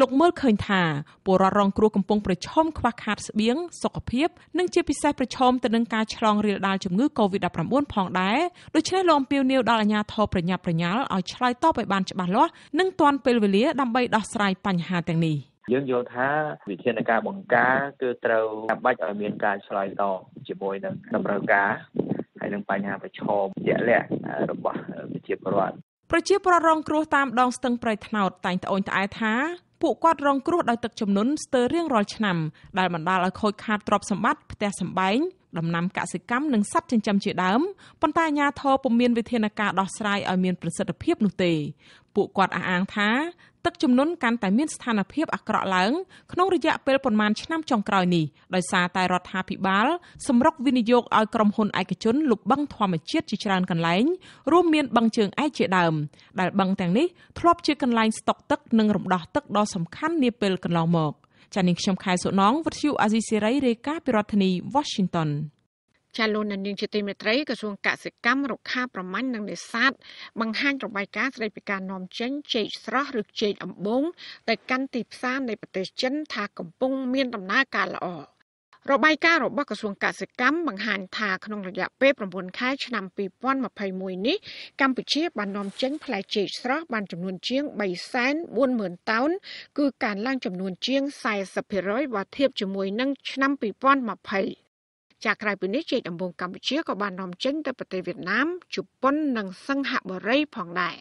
លោកមើលឃើញថាពលរដ្ឋរងគ្រោះកំពុងប្រឈមខ្វះខាត ស្បៀងសុខភាព និងជាពិសេសប្រឈមទៅនឹងការឆ្លងរាលដាលជំងឺ Covid-19 ផងដែរដូច្នេះលោកអំពាវនាវដល់អាជ្ញាធរប្រញាប់ប្រញាល់ឲ្យឆ្លើយតបឲ្យបានច្បាស់លាស់និងទាន់ពេលវេលាដើម្បីដោះស្រាយបញ្ហាទាំងនេះ។យើងយល់ថា វិធានការបង្ការគឺត្រូវចាំបាច់ឲ្យមានការឆ្លើយតបជាមួយនឹងតម្រូវការហើយនឹងបញ្ហាប្រឈមជាក់លាក់របស់ប្រជាពលរដ្ឋប្រជាពលរដ្ឋរងគ្រោះតាមដងស្ទឹងប្រៃថ្នោតតែងត្អូញត្អែថាពួកគាត់រងគ្រោះដោយទឹកជំនន់ស្ទើររៀងរាល់ឆ្នាំដែលបណ្ដាលឲ្យខូចខាតទ្រព្យសម្បត្តិផ្ទះសម្បែងដំណាំកសិកម្មនិងសត្វចិញ្ចឹមជាដើមប៉ុន្តែអាជ្ញាធរពុំមានវិធានការដោះស្រាយឲ្យមានប្រសិទ្ធភាពនោះទេពួកគាត់អះអាងថាទឹកជំនន់កាន់តែមានស្ថានភាពអាក្រក់ឡើងក្នុងរយៈពេលប្រមាណឆ្នាំចុងក្រោយនេះដោយសារតែរដ្ឋាភិបាល សម្រុកវិនិយោគឲ្យក្រុមហ៊ុនឯកជនលុបបឹងធម្មជាតិជាច្រើនកន្លែងរួមមានបឹងជើងឯកជាដើម ដែលបឹងទាំងនេះធ្លាប់ជាកន្លែងស្តុកទឹកនិងរំដោះទឹកដ៏សំខាន់នាពេលកន្លងមក ចា៎នាងខ្ញុំខែសុណងវិទ្យុអាស៊ីសេរីរាយការណ៍ពីរដ្ឋធានី Washington ចាលោកនាងជាទីមេត្រីក្រសួងកសិកម្មរុក្ខាប្រមាញ់និងនេសាទបង្ហាញរបាយការណ៍ស្តីពីការនាំចេញចេកស្រស់ឬចេកអំបូងទៅកាន់ទីផ្សារនៃប្រទេសចិនថាកំពុងមានដំណើរការល្អរបាយការណ៍របស់ក្រសួងកសិកម្មបង្ហាញថាក្នុងរយៈពេល9ខែឆ្នាំ2021នេះកម្ពុជាបាននាំចេញផ្លែចេកស្រស់បានចំនួនជាង340,000តោនគឺការឡើងចំនួនជាង40%បើធៀបជាមួយនឹងឆ្នាំ2020ចាក្រៅពីនេះជាតិដំបងកម្ពុជាក៏បាននាំចេញទៅប្រទេសវៀតណាមជប៉ុននិងសិង្ហបុរីផងដែរ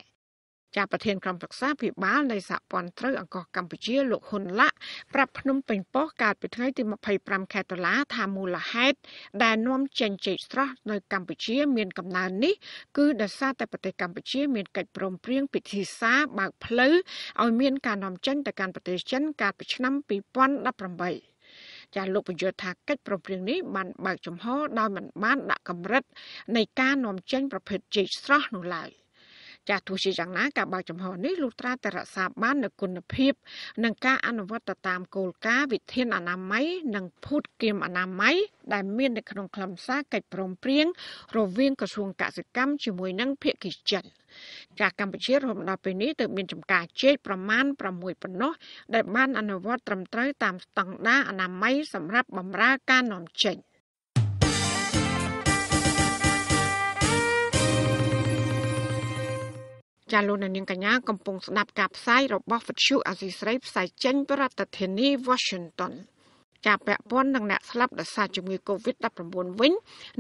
ចាប្រធានក្រុមប្រឹក្សាភិបាលនៃសហព័ន្ធត្រូវអង្គកម្ពុជាលោកហ៊ុនឡាក់ប្រាប់ភ្នំពេញប៉ុស្តិ៍កាលពីថ្ងៃទី25ខែតុលា ថាមូលហេតុដែលនាំចេញចេកស្រស់នៅកម្ពុជាមានកំណើននេះ គឺដោយសារតែប្រទេសកម្ពុជាមានកិច្ចព្រមព្រៀងពិធីសារបើកផ្លូវឲ្យមានការនាំចេញទៅកាន់ប្រទេសចិន កាលពីឆ្នាំ2018ចាស់លោកបញ្យល់ថាកិច្ចប្រំពៃនេះបានបើកចំហដោយមិនបានដាក់កម្រិតនៃការនាំចេញប្រភេទចេកស្រស់នោះឡើយ។ចាស់ទោះជាយ៉ាងណាការបើកចំហនេះលុះត្រាតែរក្សាបាននូវគុណភាពនិងការអនុវត្តទៅតាមគោលការណ៍វិធានអនាម័យនិងភូតគាមអនាម័យដែលមាននៅក្នុងខ្លឹមសារកិច្ចព្រមព្រៀងរវាងក្រសួងកសិកម្មជាមួយនឹងភាគីចិនចាស់កម្ពុជារហូតដល់ពេលនេះទើបមានចំការជែកប្រមាណ6ប៉ុណ្ណោះដែលបានអនុវត្តត្រឹមត្រូវតាមស្តង់ដារអនាម័យសម្រាប់បម្រើការនាំចេញ។ចាលោកនាងកញ្ញាកំពុងស្ដាប់ការផ្សាយរបស់វិទ្យុអាស៊ីស្រីផ្សាយចេញពីរដ្ឋធានី Washington ចាពាក់ព័ន្ធនឹងអ្នកស្លាប់ដោយសារជំងឺ Covid-19 វិញ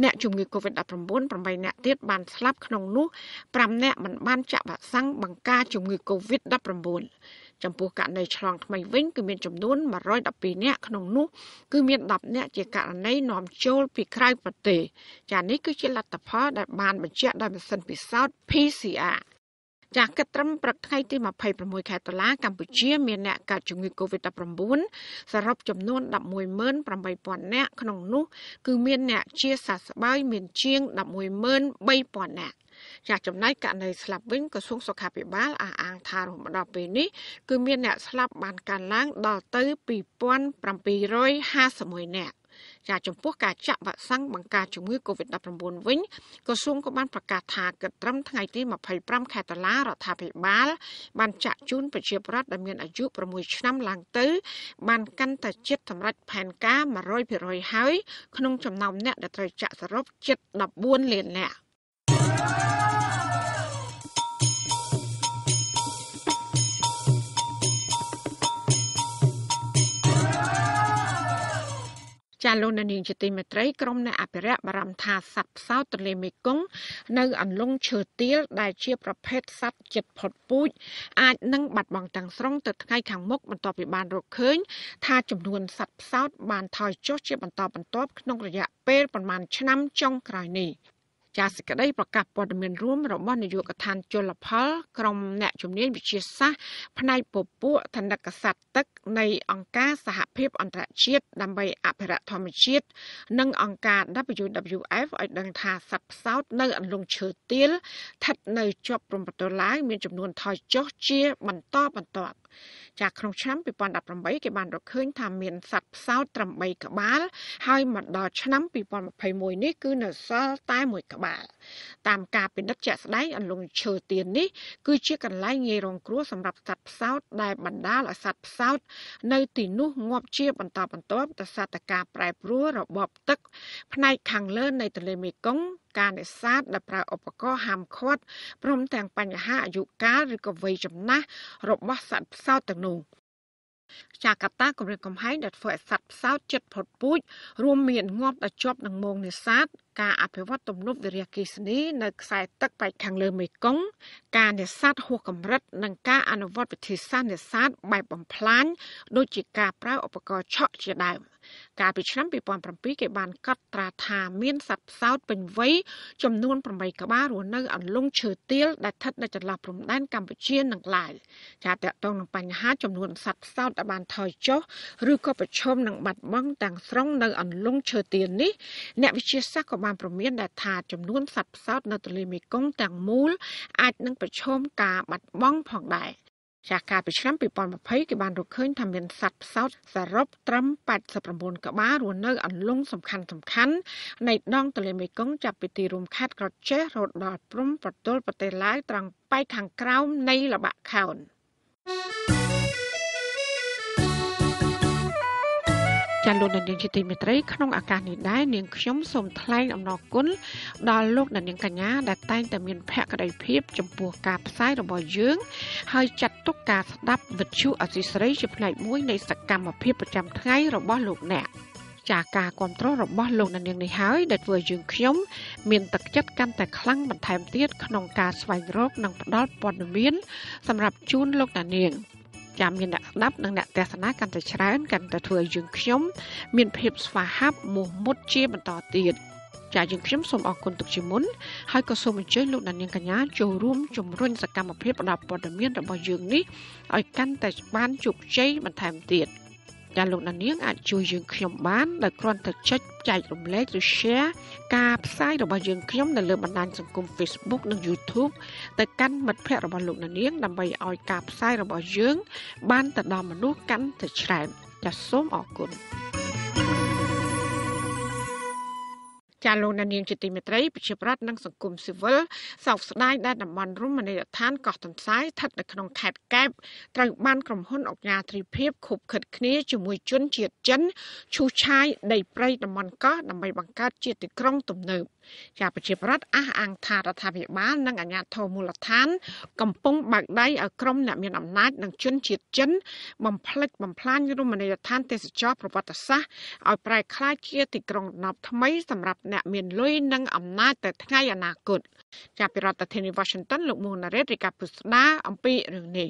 អ្នកជំងឺ Covid-19 8អ្នកទៀតបានស្លាប់ក្នុងនោះ5អ្នកមិនបានចាក់វ៉ាក់សាំងបង្ការជំងឺ Covid-19 ចំពោះករណីឆ្លងថ្មីវិញគឺមានចំនួន112អ្នកក្នុងនោះគឺមាន10អ្នកជាករណីនាំចូលពីក្រៅប្រទេសចានេះគឺជាលទ្ធផលដែលបានបញ្ជាក់ដោយម៉ាស៊ីនពិសោធន៍ PCR ចាស់គិតត្រឹមព្រឹកថ្ងៃទី26ខែតុលាកម្ពុជាមានអ្នកកើតជំងឺ Covid-19 សរុបចំនួន118,000នាក់ក្នុងនោះគឺមានអ្នក ជាសះស្បើយមានជាង113,000នាក់ ចាស់ចំណែកករណីស្លាប់វិញក្រសួងសុខាភិបាលអះអាងថារហូតដល់ពេលនេះ គឺមានអ្នកស្លាប់បានកើនឡើង ដល់ទៅ2751នាក់ចាចំពោះការចាក់វ៉ាក់សាំងបង្ការជំងឺ Covid-19 វិញក្រសួងក៏បានប្រកាសថាគិតត្រឹមថ្ងៃទី25ខែតុលារដ្ឋាភិបាល បានចាក់ជូនប្រជាពលរដ្ឋដែលមានអាយុ6ឆ្នាំឡើងទៅបានកាន់តែជិតសម្រេចផែនការ100%ហើយក្នុងចំណោមអ្នកដែលត្រូវចាក់សរុបជិត14លាននាក់ចាលោកនាងជាទីមេត្រីក្រុមអ្នកអភិរក្សបារម្ភថាសត្វផ្សោតទន្លេមេគង្គនៅអន្លង់ឈើទាលដែលជា ប្រភេទសត្វចិត្តផុតពូជអាចនឹងបាត់បង់ទាំងស្រុងទៅថ្ងៃខាងមុខបន្ទាប់ពីបានរកឃើញថាចំនួនសត្វផ្សោតបានថយចុះជាបន្តបន្ទាប់ក្នុងរយៈពេលប្រមាណឆ្នាំចុងក្រោយនេះចាសសេចក្តីប្រកាសព័ត៌មានរួមរបស់នាយកដ្ឋានជលផលក្រុមអ្នកជំនាញវិទ្យាសាស្ត្រផ្នែកពពួកធនកសត្វទឹក នៃអង្គការសហភាពអន្តរជាតិដើម្បីអភិរក្សធម្មជាតិនិងអង្គការ WWF ឲ្យដឹងថាសត្វផ្សោតនៅអន្លង់ឈើទាលស្ថិតនៅជាប់ព្រំប្រទល់ឡាវមានចំនួនថយចុះជាបន្តបន្ទាប់ចាក្នុងឆ្នាំ2018គេបានរកឃើញថាមានសត្វផ្សោត8ក្បាល ហើយមកដល់ឆ្នាំ2021នេះគឺនៅសល់តែមួយក្បាលតាមការពិនិត្យជាក់ស្ដែងអន្លង់ឈើទៀននេះគឺជាកន្លែងងាយរងគ្រោះសម្រាប់សត្វផ្សោតដែលបណ្ដាលឲ្យសត្វផ្សោតនៅទីនោះងាប់ជាបន្តបន្ទាប់ទៅសត្វតការប្រែប្រួលរបបទឹក ផ្នែកខាងលើនៃទន្លេមេគង្គការនេសាទដែលប្រើឧបករណ៍ហាមឃាត់ព្រមទាំងបញ្ហាអាយុកាលឬក៏វ័យចំណាស់របស់សត្វផ្សោតទាំងនោះចាកាតាគម្រាមកំហែងដែលធ្វើឲ្យសត្វផ្សោតចិត្តផុតពូជរួមមានងាប់ដែលជាប់នឹងមងនេសាទការអភិវឌ្ឍទំនប់វារីអគ្គិសនីនៅខ្សែទឹកបែកខាងលើមេគង្គការនេសាទហួសកម្រិត និងការអនុវត្តវិធីសាស្ត្រនេសាទបែបបំផ្លាញដូចជាការប្រើឧបករណ៍ឆក់ជាដើម។កាលពីឆ្នាំ2007គេបានកត់ត្រាថាមានសត្វផ្សោតពេញវ័យចំនួន8ក្បាលរស់នៅអន្លង់ឈើទាលដែលស្ថិតនៅចន្លោះព្រំដែនកម្ពុជានិងឡាវចាតកតងនឹងបញ្ហាចំនួនសត្វផ្សោតដែលបានថយចុះឬក៏ប្រឈមនឹងបាត់បង់ទាំងស្រុងនៅអន្លង់ឈើទាលនេះអ្នកវិទ្យាសាស្ត្រក៏បានប្រមាណដែរថាចំនួនសត្វផ្សោតនៅទន្លេមេគង្គទាំងមូល អាចនឹងប្រឈមការបាត់បង់ផងដែរចាស់កាលពីឆ្នាំ2020គេបានរកឃើញថាមានសត្វផ្សោតសរុបត្រឹម89ក្បាលរស់នៅអន្លង់សំខាន់សំខាន់នៃដងទន្លេមេគង្គចាប់ពីទីរួមខេត្តក្រចេះរហូតដល់ព្រំប្រទល់ប្រទេសឡាវត្រង់ប៉ែកខាងក្រោមនៃលបាក់ខោន thank you ចាលោកនាងជាទីមេត្រីក្នុងឱកាសនេះដែរនាងខ្ញុំសូមថ្លែងអំណរគុណដល់លោកនាងកញ្ញាដែលតែងតែមានភក្ដីភាពចំពោះការផ្សាយរបស់យើងហើយចាត់ទុកការស្ដាប់វិទ្យុអសីស្រីជាផ្នែកមួយនៃសកម្មភាពប្រចាំថ្ងៃរបស់លោកអ្នកចាការគ្រប់គ្រងរបស់លោកនាងនេះហើយដែលធ្វើយើងខ្ញុំមានទឹកចិត្តកាន់តែខ្លាំងបន្ថែមទៀតក្នុងការស្វែងរកនិងផ្តល់ព័ត៌មានសម្រាប់ជូនលោកនាង។ចាំមានអ្នកស្ដាប់និងអ្នកទេសនាកាន់តែច្រើនកាន់តែធ្វើឲ្យយើងខ្ញុំ មានភាពស្វាហាប់មោះមុតជាបន្តទៀតចាយើងខ្ញុំសូមអរគុណទុកជាមុនហើយក៏សូមអញ្ជើញលោកដានៀងកញ្ញាចូលរួមជំរុញសកម្មភាពផ្តល់ព័ត៌មានរបស់យើងនេះឲ្យកាន់តែបានជោគជ័យបន្ថែមទៀត។ចាលោកដានាងអាចជួយយើងខ្ញុំបានដោយគ្រាន់តែចុចចែករំលែកឬ share ការផ្សាយរបស់យើងខ្ញុំនៅលើបណ្ដាញសង្គម Facebook និង YouTube ទៅកាន់មិត្តភ័ក្តិរបស់លោកដានាងដើម្បីឲ្យការផ្សាយរបស់យើង បានទៅដល់មនុស្សកាន់តែច្រើនចាសសូមអរគុណចាលោកនានាងជាទីមេត្រីប្រជាប្រដ្ឋនិងសង្គមស៊ីវិលសោកស្ដាយដែលតំបន់រមណីយដ្ឋានកោះទន្សាយស្ថិតនៅក្នុងខេត្តកែបត្រូវបានក្រុមហ៊ុនអង្គការទ្រីភិបខុបខិតគ្នាជាមួយជនជាតិចិនឈូសឆាយដីព្រៃតំបន់កោះដើម្បីបង្កើតជាទីក្រុងទំនើបជាប្រជាប្រដ្ឋអះអាងថារដ្ឋាភិបាលនិងអាជ្ញាធរមូលដ្ឋាន កំពុងបើកដៃឲ្យក្រុមអ្នកមានអំណាចនិងជនជាតិចិន បំផ្លិចបំផ្លាញរមណីយដ្ឋានទេសចរប្រវត្តិសាស្ត្រឲ្យប្រែក្លាយជាទីក្រុងដណ្ដប់ថ្មីសម្រាប់អ្នកមានលុយនិងអំណាចទៅថ្ងៃអនាគតចាប់ពីរដ្ឋធានី Washington លោកមុងណារ៉េតរាយការណ៍ពុស្ដាអំពីរឿងនេះ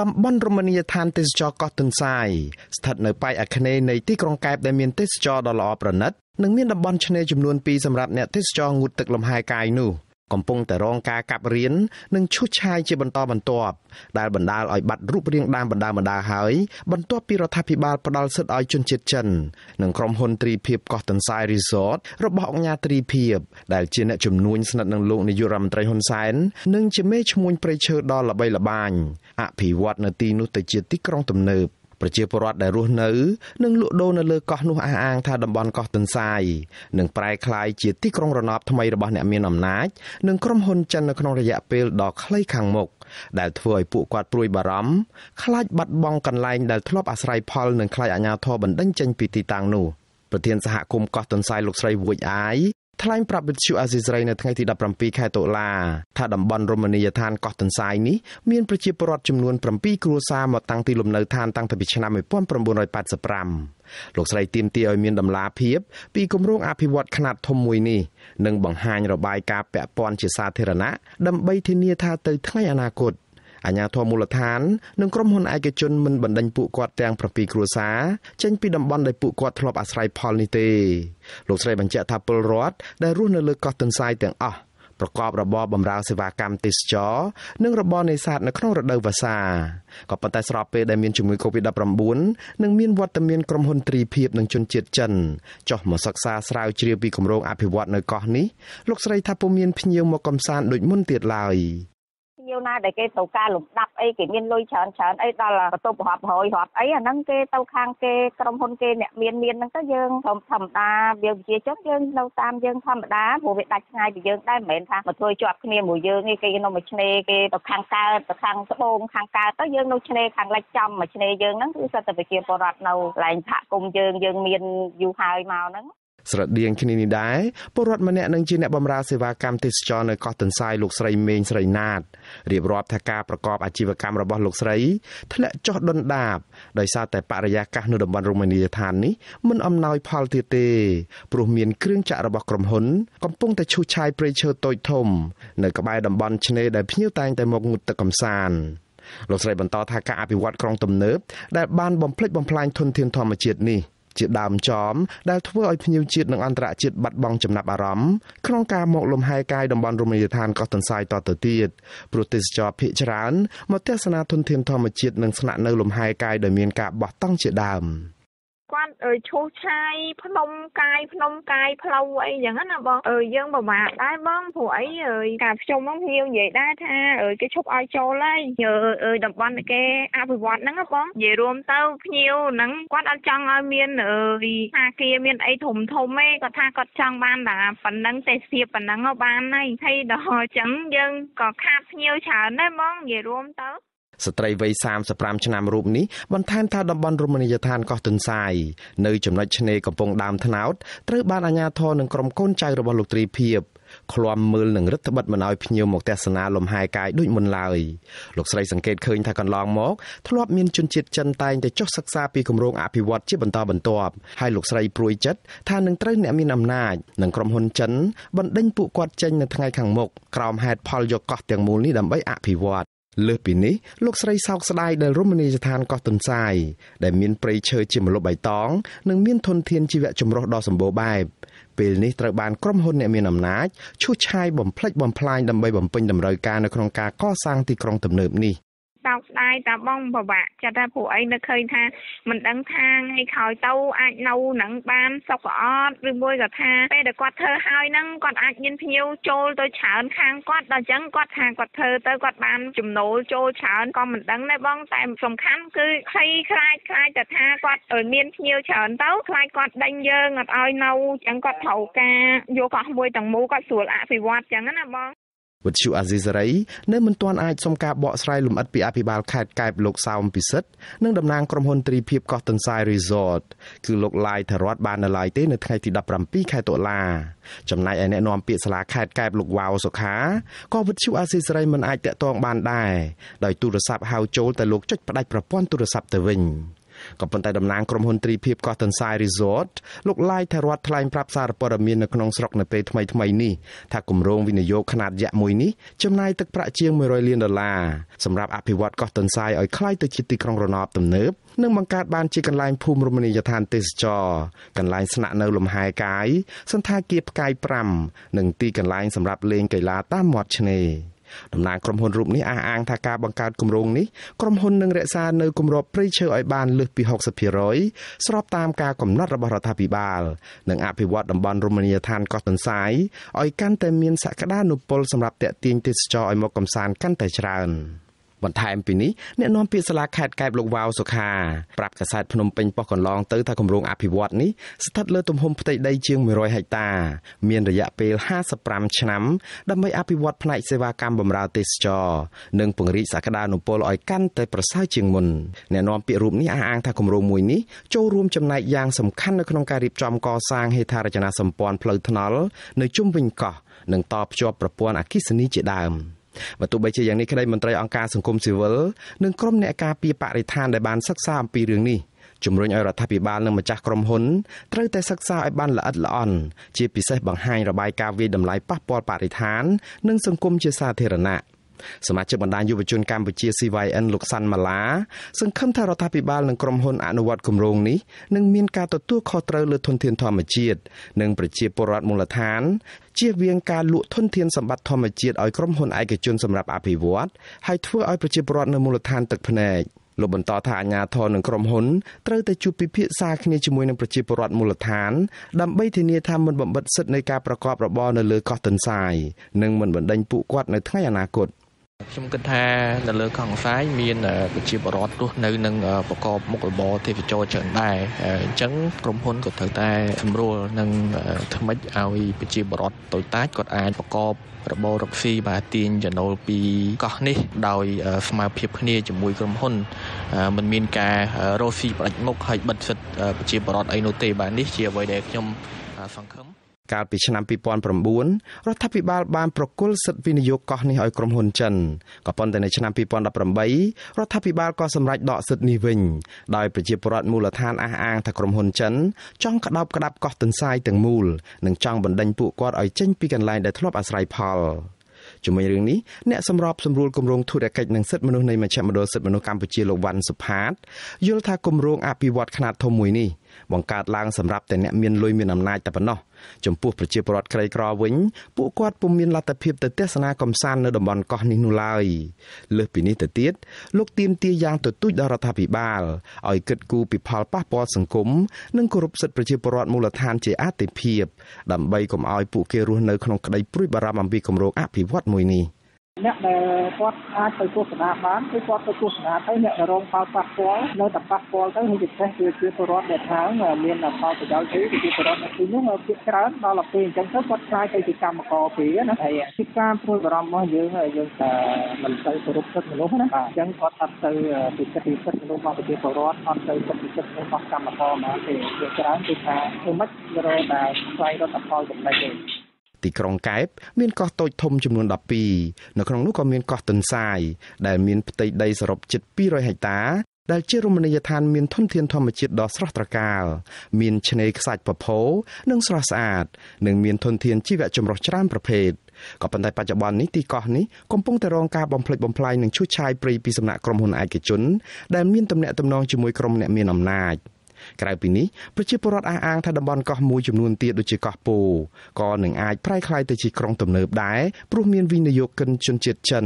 តំបន់រមណីយដ្ឋានទេសចរកោះទន្សាយស្ថិតនៅប៉ែកអាគ្នេយ៍នៃទីក្រុងកែបដែលមានទេសចរដ៏ល្អប្រណិតនិងមានតំបន់ឆ្នេរចំនួន2សម្រាប់អ្នកទេសចរងូតទឹកលំហែកាយនោះកំពុងតែរងការកាប់រៀននិងឈូសឆាយជាបន្តបន្ទាប់ដែលបណ្ដាលឲ្យបាត់រូបរាងដើមបណ្ដាបណ្ដាហើយបន្ទាប់ពីរដ្ឋាភិបាលផ្ដាល់សិទ្ធិឲ្យជនជាតិចិននិងក្រុមហ៊ុនទ្រីភិបកោះទន្សាយ Resort របស់អង្គការទ្រីភិបដែលជាអ្នកជំនួញស្និទ្ធនឹងលោកនាយករដ្ឋមន្ត្រីហ៊ុនសែននិងជាមេឈ្មោះព្រៃឈើដ៏ល្បីល្បាញអភិវឌ្ឍនៅទីនោះទៅជាទីក្រុងទំនើបប្រជាពលរដ្ឋដែលរស់នៅនិងលក់ដូរនៅលើកោះនោះអះអាងថាតំបន់កោះទន្សាយនឹងប្រែក្លាយជាទីក្រុងរណបថ្មីរបស់អ្នកមានអំណាចនិងក្រុមហ៊ុនចិននៅក្នុងរយៈពេលដ៏ខ្លីខាងមុខដែលធ្វើឲ្យពួកគាត់ព្រួយបារម្ភខ្លាចបាត់បង់កន្លែងដែលធ្លាប់អាស្រ័យផលនិងខ្លាចអាជ្ញាធរបណ្តេញចេញពីទីតាំងនោះប្រធានសហគមន៍កោះទន្សាយលោកស្រីវួយអាយថ្លែងប្រាប់វិទ្យុអាស៊ីសេរីនៅថ្ងៃទី17ខែតុលាថាតំបន់រមណីយដ្ឋានកោះទន្សាយនេះមានប្រជាពលរដ្ឋចំនួន7គ្រួសារមកតាំងទីលំនៅឋានតាំងពីឆ្នាំ1985លោកស្រីទៀមទីឲ្យមានដំណាភៀបពីគម្រោងអភិវឌ្ឍខ្នាតធំមួយនេះនិងបង្ហាញរបាយការណ៍ពាក់ព័ន្ធជាសាធារណៈដើម្បីធានាថាទៅថ្ងៃអនាគត។អាជ្ញាធរមូលដ្ឋាននិងក្រុមហ៊ុនឯកជនមិនបណ្តេញពួកគាត់ទាំង7គ្រួសារចេញពីតំបន់ដែលពួកគាត់ធ្លាប់អាស្រ័យផលនេះទេលោកស្រីបញ្ជាក់ថាពលរដ្ឋដែលរស់នៅលើកោះទន្សាយទាំងអស់ប្រកបរបរបម្រើសេវាកម្មទេសចរនិង របរនេសាទនៅក្នុងរដូវវស្សាក៏ប៉ុន្តែស្របពេលដែលមានជំងឺ Covid-19 និងមានវត្តមានក្រុមហ៊ុនទ្រីភិបនិងជនជាតិចិនចុះមកសិក្សាស្រាវជ្រាវពីគម្រោងអភិវឌ្ឍនៅកោះនេះលោកស្រីថាពុំមានភ្ញៀវមកកំសាន្តដូចមុនទៀតឡើយវណាដែលគេត្រូវការលំដាប់អីគេមានលុយច្រើនច្រើនអីដល់បន្ទប់រាប់រយរាប់អីអាហ្នឹងគេទៅខាងគេក្រុមហ៊ុនគេអ្នកមានមានហ្នឹងទៅយើងធំធម្មតាយើងជាជនយើងនៅតាមយើងធម្មតាព្រោះវាដាច់ឆ្ងាយពីយើងដែរមិនមែនថាមកធ្វើជាប់គ្នាមួយយើងឯងគេនៅមួយឆ្នេរគេទៅខាងកើតទៅខាងត្បូងខាងកើតទៅយើងនៅឆ្នេរខាងលិចចំមួយឆ្នេរយើងហ្នឹងគឺសិតតែប្រជាពលរដ្ឋនៅកន្លែងសហគមន៍យើងយើងមានយូរហើយមកហ្នឹងស្រដៀងគ្នានេះដែរពលរដ្ឋម្នាក់នឹងជាអ្នកបម្រើសេវាកម្មទេសចរនៅកោះទន្សាយលោកស្រីមេងស្រីណាតរៀបរាប់ថាការប្រកបអាជីវកម្មរបស់លោកស្រីធ្លាក់ចុះដុនដាប ដោយសារតែបរិយាកាសនៅតំបន់រមណីយដ្ឋាននេះមិនអំណោយផលទៀតទេព្រោះមានគ្រឿងចាក់របស់ក្រុមហ៊ុន កំពុងតែឈូសឆាយព្រៃឈើតូចធំនៅក្បែរតំបន់ឆ្នេរដែលភ្ញៀវតែងតែមកងូតទឹកកំសាន្តលោកស្រីបន្តថាការអភិវឌ្ឍក្រុងទំនើបដែលបានបំផ្លិចបំផ្លាញធនធានធម្មជាតិនេះជាដើមចោមដែលធ្វើឲ្យភ្ញៀវជាតិនិងអន្តរជាតិបាត់បង់ចំណាប់អារម្មណ៍ក្នុងការមកលំហែកាយតំបន់រមណីយដ្ឋានកោះទន្សាយតទៅទៀតព្រោះទេសចរភ័យច្រើនមកទស្សនាធនធានធម្មជាតិនិងស្នាក់នៅលំហែកាយដោយមានការបោះតង់ជាដើម។គាត់ឈូសឆាយភ្នំកាយភ្នំកាយផ្លូវអីចឹងណាបងអឺយើងពិបាកដែរបងព្រោះអីការខ្ញុំហ្នឹងខ្ញុំនិយាយដែរថាគេឈប់ឲ្យចូលហើយតំបន់គេអភិវឌ្ឍហ្នឹងបងនិយាយរួមទៅភ្ញៀវហ្នឹងគាត់អត់ចង់ឲ្យមានថាគៀមានអីធំធំទេគាត់ថាគាត់ចង់បានតែប៉ុណ្ណឹងទេសភាពប៉ុណ្ណឹងបានហើយហើយដល់ចឹងយើងក៏ខាតភ្ញៀវច្រើនដែរបងនិយាយរួមទៅស្ត្រីវ័យ35ឆ្នាំរូបនេះបន្ថែមថាតំបន់រមណីយដ្ឋានកោះទុនសាយនៅចំណុចឆ្នេរកំពង់ដើមថ្នោតត្រូវបាន អាជ្ញាធរនិងក្រុមកូនចៅរបស់លោកត្រីភិបឃ្លាំមើលនឹងរដ្ឋបិតមិនឲ្យភ្ញៀវមកទស្សនាលំហែកាយដូចមុនឡើយលោកស្រីសង្កេតឃើញថាកន្លងមកធ្លាប់មានជនជាតិចិនតែងតែចុះសិក្សាពីគម្រោងអភិវឌ្ឍជាបន្តបន្ទាប់ហើយលោកស្រីព្រួយចិត្តថានឹងត្រូវអ្នកមានអំណាចនិងក្រុមហ៊ុនចិនបណ្ដេញពួកគាត់ចេញនៅថ្ងៃខាងមុខក្រោមហេតុផលយកកោះទាំងមូលនេះដើម្បីអភិវឌ្ឍលើសពីនេះលោកស្រីសោកស្ដាយដែលរមណីយដ្ឋានកោះទុនសាយដែលមានព្រៃឈើជាម្លប់បៃតងនិងមានធនធានជីវៈចម្រុះដ៏សម្បូរបែបពេលនេះត្រូវបានក្រុមហ៊ុនអ្នកមានអំណាចឈូសឆាយបំផ្លិចបំផ្លាញដើម្បីបំពេញតម្រូវការនៅក្នុងការកសាងទីក្រុងទំនើបនេះសោកស្ដាយតាបងពិបាកចិត្តថាព្រោះអីនៅឃើញថាមិនដឹងថាថ្ងៃក្រោយទៅអាចនៅនឹងបានសុខអត់ឬមួយក៏ថាពេលដែលគាត់ធ្វើហើយហ្នឹងគាត់អាចមានភ្ញៀវចូលទៅច្រើនខាងគាត់ដល់អញ្ចឹងគាត់ថាគាត់ធ្វើទៅគាត់បានចំណូលចូលច្រើនក៏មិនដឹងដែរបងតែសំខាន់គឺភ័យខ្លាចខ្លាចតែថាគាត់មានភ្ញៀវច្រើនទៅខ្លាចគាត់ដេញយើងអត់ឲ្យនៅអញ្ចឹងគាត់ត្រូវការយកកោះមួយទាំងមូលគាត់ស្រួលអភិវឌ្ឍអញ្ចឹងណាបងវិទ្យុអាស៊ីសេរីនៅមិនទាន់អាចសុំការបកស្រាយលម្អិតពីអភិបាលខេត្តកែបលោកសោមពិសិដ្ឋនិងតំណាងក្រុមហ៊ុនទ្រីភិបកោះទន្សាយ Resort គឺលោកឡាយធរ័តបាននៅឡើយទេនៅថ្ងៃទី17ខែតុលាចំណែកឯអ្នកនាំពាក្យសាលាខេត្តកែបលោកវ៉ាវសុខាក៏វិទ្យុអាស៊ីសេរីមិនអាចតាក់ទងបានដែរដោយទូរស័ព្ទហៅចូលតែលោកចុចផ្ដាច់ប្រព័ន្ធទូរស័ព្ទទៅវិញក៏ប៉ុន្តែតំណាងក្រុមហ៊ុនទ្រីភិបកោះទន្សាយ Resort លោកឡាយថារដ្ឋថ្លែងប្រាប់សារព័ត៌មាននៅក្នុងស្រុកនៅពេលថ្មីថ្មីនេះថាគម្រោងវិនិយោគខ្នាតយក្សមួយនេះចំណាយទឹកប្រាក់ជាង100លានដុល្លារសម្រាប់អភិវឌ្ឍកោះទន្សាយឲ្យក្លាយទៅជាទីក្រុងរណបទំនើបនិងបង្កើតបានជាកន្លែងភូមិរមណីយដ្ឋានទេសចរកន្លែងស្នាក់នៅលំហែកាយសន្តាគារផ្កាយ5និងទីកន្លែងសម្រាប់លេងកីឡាតាមមាត់ឆ្នេរតំណាងក្រុមហ៊ុនរូបនេះអះអាងថាការបង្កើតគម្រោងនេះក្រុមហ៊ុននឹងរក្សានៅគម្របព្រៃឈើឲ្យបាន លើសពី60%ស្របតាមការកំណត់របស់រដ្ឋាភិបាល និង អភិវឌ្ឍតំបន់រមណីយដ្ឋានកោះទន្សាយឲ្យកាន់តែមានសក្តានុពលសម្រាប់ទាក់ទាញទេសចរឲ្យមកកំសាន្តកាន់តែច្រើន។បន្ថែមពីនេះអ្នកនាំពាក្យសាលាខេត្តកែបលោកវ៉ាវសុខាប្រាប់កាសែតភ្នំពេញប៉ុស្តិ៍កន្លងទៅថាគម្រោងអភិវឌ្ឍនេះស្ថិតលើទំហំផ្ទៃដីជាង100ហិកតា មានរយៈពេល55ឆ្នាំដើម្បីអភិវឌ្ឍផ្នែកសេវាកម្មបម្រើទេសចរនិងពង្រីកសក្តានុពលឲ្យកាន់តែប្រសើរជាងមុនអ្នកនាំពាក្យរូបនេះអះអាងថាគម្រោងមួយនេះចូលរួមចំណែកយ៉ាងសំខាន់នៅក្នុងការរៀបចំកសាងហេដ្ឋារចនាសម្ព័ន្ធផ្លូវថ្នល់នៅជុំវិញកោះនិងតភ្ជាប់ប្រព័ន្ធអគ្គិសនីជាដើម។បើទោះបីជាយ៉ាងនេះក្តីមន្ត្រីអង្គការសង្គមស៊ីវិលនិងក្រុមអ្នកការពារបរិស្ថានដែលបានសិក្សាអំពីរឿងនេះជំរុញឲ្យរដ្ឋាភិបាលនិងម្ចាស់ក្រុមហ៊ុនត្រូវតែសិក្សាឲ្យបានល្អិតល្អន់ជាពិសេសបង្ហាញរបាយការណ៍វិយតម្លៃប៉ះពាល់បរិស្ថាននិងសង្គមជាសាធារណៈ។សមាជិកបណ្ដាញយុវជនកម្ពុជា CYN លោកសាន់ម៉ាឡាសង្ឃឹមថារដ្ឋាភិបាលនិងក្រុមហ៊ុនអនុវត្តគម្រោងនេះនឹងមានការទទួលខុសត្រូវលើធនធានធម្មជាតិនិងប្រជាពលរដ្ឋមូលដ្ឋានជៀសវាងការលក់ធនធានសម្បត្តិធម្មជាតិឲ្យក្រុមហ៊ុនឯកជនសម្រាប់អភិវឌ្ឍហើយធ្វើឲ្យប្រជាពលរដ្ឋនៅមូលដ្ឋានទឹកភ្នែកលោកបន្តថាអាជ្ញាធរនិងក្រុមហ៊ុនត្រូវតែជួបពិភាក្សាគ្នាជាមួយនឹងប្រជាពលរដ្ឋមូលដ្ឋានដើម្បីធានាថាមិនបំបិទសិទ្ធិនៃការប្រកបរបរនៅលើកោះទន្សាយនិងមិនបណ្ដេញពួកគាត់នៅថ្ងៃអនាគត។ខ្ញុំគិតថានៅលើកោះកង្សាយមានប្រជាពលរដ្ឋរស់នៅនឹងប្រកបមុខរបរទេសចរច្រើនដែរអញ្ចឹងក្រុមហ៊ុនក៏ត្រូវតែសម្រួលនឹងថ្មិចឲ្យប្រជាពលរដ្ឋតូចតាចគាត់អាចប្រកបរបររកស៊ីបាទទាញចំណូលពីកោះនេះ ដោយស្មើភាពគ្នាជាមួយក្រុមហ៊ុនมันមានការរកស៊ីផ្ដាច់មុខហើយបិទសិទ្ធប្រជាពលរដ្ឋអីនោះទេបាទនេះជាអ្វីដែលខ្ញុំសង្ឃឹមកាលពីឆ្នាំ2009រដ្ឋាភិបាលបានប្រគល់សិទ្ធិវិនិយោគកោះនេះឲ្យក្រុមហ៊ុនចិនក៏ប៉ុន្តែនៅឆ្នាំ2018រដ្ឋាភិបាលក៏សម្រេចដកសិទ្ធិនេះវិញដោយប្រជាពលរដ្ឋមូលដ្ឋានអះអាងថាក្រុមហ៊ុនចិនចង់ក្តោបក្តាប់កោះទន្សាយទាំងមូលនិងចង់បណ្តេញពួកគាត់ឲ្យចេញពីកន្លែងដែលធ្លាប់អាស្រ័យផលជាមួយរឿងនេះអ្នកសម្របសម្រួលគម្រោងធុរកិច្ចនិងសិទ្ធិមនុស្សនៃមជ្ឈមណ្ឌលសិទ្ធិមនុស្សកម្ពុជាលោកវ៉ាន់សុផាតយល់ថាគម្រោងអភិវឌ្ឍខ្នាតធំមួយនេះបង្កើតឡើងសម្រាប់តែអ្នកមានលុយមានអំណាចតែប៉ុណ្ណោះចំពោះប្រជាពលរដ្ឋក្រីក្រវិញពួកគាត់ពុំមានលទ្ធភាពទៅទស្សនាកំសាន្តនៅតំបន់កោះនេះនោះឡើយលើសពីនេះទៅទៀតលោកទៀមទាយ៉ាង ទទូចដល់រដ្ឋាភិបាលឲ្យគិតគូរពីផលប៉ះពាល់សង្គមនិងគោរពសិទ្ធិប្រជាពលរដ្ឋមូលដ្ឋានជាអាទិភាពដើម្បីកុំឲ្យពួកគេរស់នៅក្នុងក្តីព្រួយបារម្ភអំពីគម្រោងអភិវឌ្ឍន៍មួយនេះ។អ្នកដែលគាត់អាចទៅទស្សនាបានគឺគាត់ទៅទស្សនាទៅអ្នករងផលប៉ះពាល់នៅតែប៉ះពាល់ទៅហើយពិសេសគឺជាពលរដ្ឋដែលថាមានផលប្រយោជន៍គឺជាពលរដ្ឋនៅទីនោះភាគច្រើនដល់ពេលអញ្ចឹងទៅគាត់ខ្លាចទៅជាកម្មករពីណាហើយពីការព្រួយបារម្ភរបស់យើងយើងតែមិនទៅគោរពសិទ្ធិមនុស្សណាអញ្ចឹងគាត់អត់ទៅពិសិដ្ឋពិសិដ្ឋមនុស្សរបស់ប្រជាពលរដ្ឋអត់ទៅពិសិដ្ឋរបស់កម្មករមកទេភាគច្រើនគឺថាធ្វើម៉េចរកតែខ្វែងរដ្ឋផលចំណេញទេទីក្រុងកែប មានកោះតូចធំចំនួន12នៅក្នុងនោះក៏មានកោះទន្សាយដែលមានផ្ទៃដីសរុបជិត200ហិកតាដែលជារមណីយដ្ឋានមានធនធានធម្មជាតិដ៏ស្រស់ត្រកាលមានឆ្នេរខ្សាច់ពពូនិងស្រស់ស្អាតនិងមានធនធានជីវៈចម្រុះច្រើនប្រភេទក៏ប៉ុន្តែបច្ចុប្បន្ននេះទីកោះនេះកំពុងតែរងការបំផ្លិចបំផ្លាញនិងឈូសឆាយព្រៃពីសំណាក់ក្រុមហ៊ុនឯកជន ដែលមានទំនាក់ទំនងជាមួយក្រុមអ្នកមានអំណាច។ក្រៅពីនេះប្រជាពលរដ្ឋអះអាងថាតំបន់កោះមួយចំនួនទៀតដូចជាកោះពោក៏នឹងអាចប្រែក្លាយទៅជាក្រុងទំនើបដែរព្រោះមានវិនិយោគិនជនជាតិចិន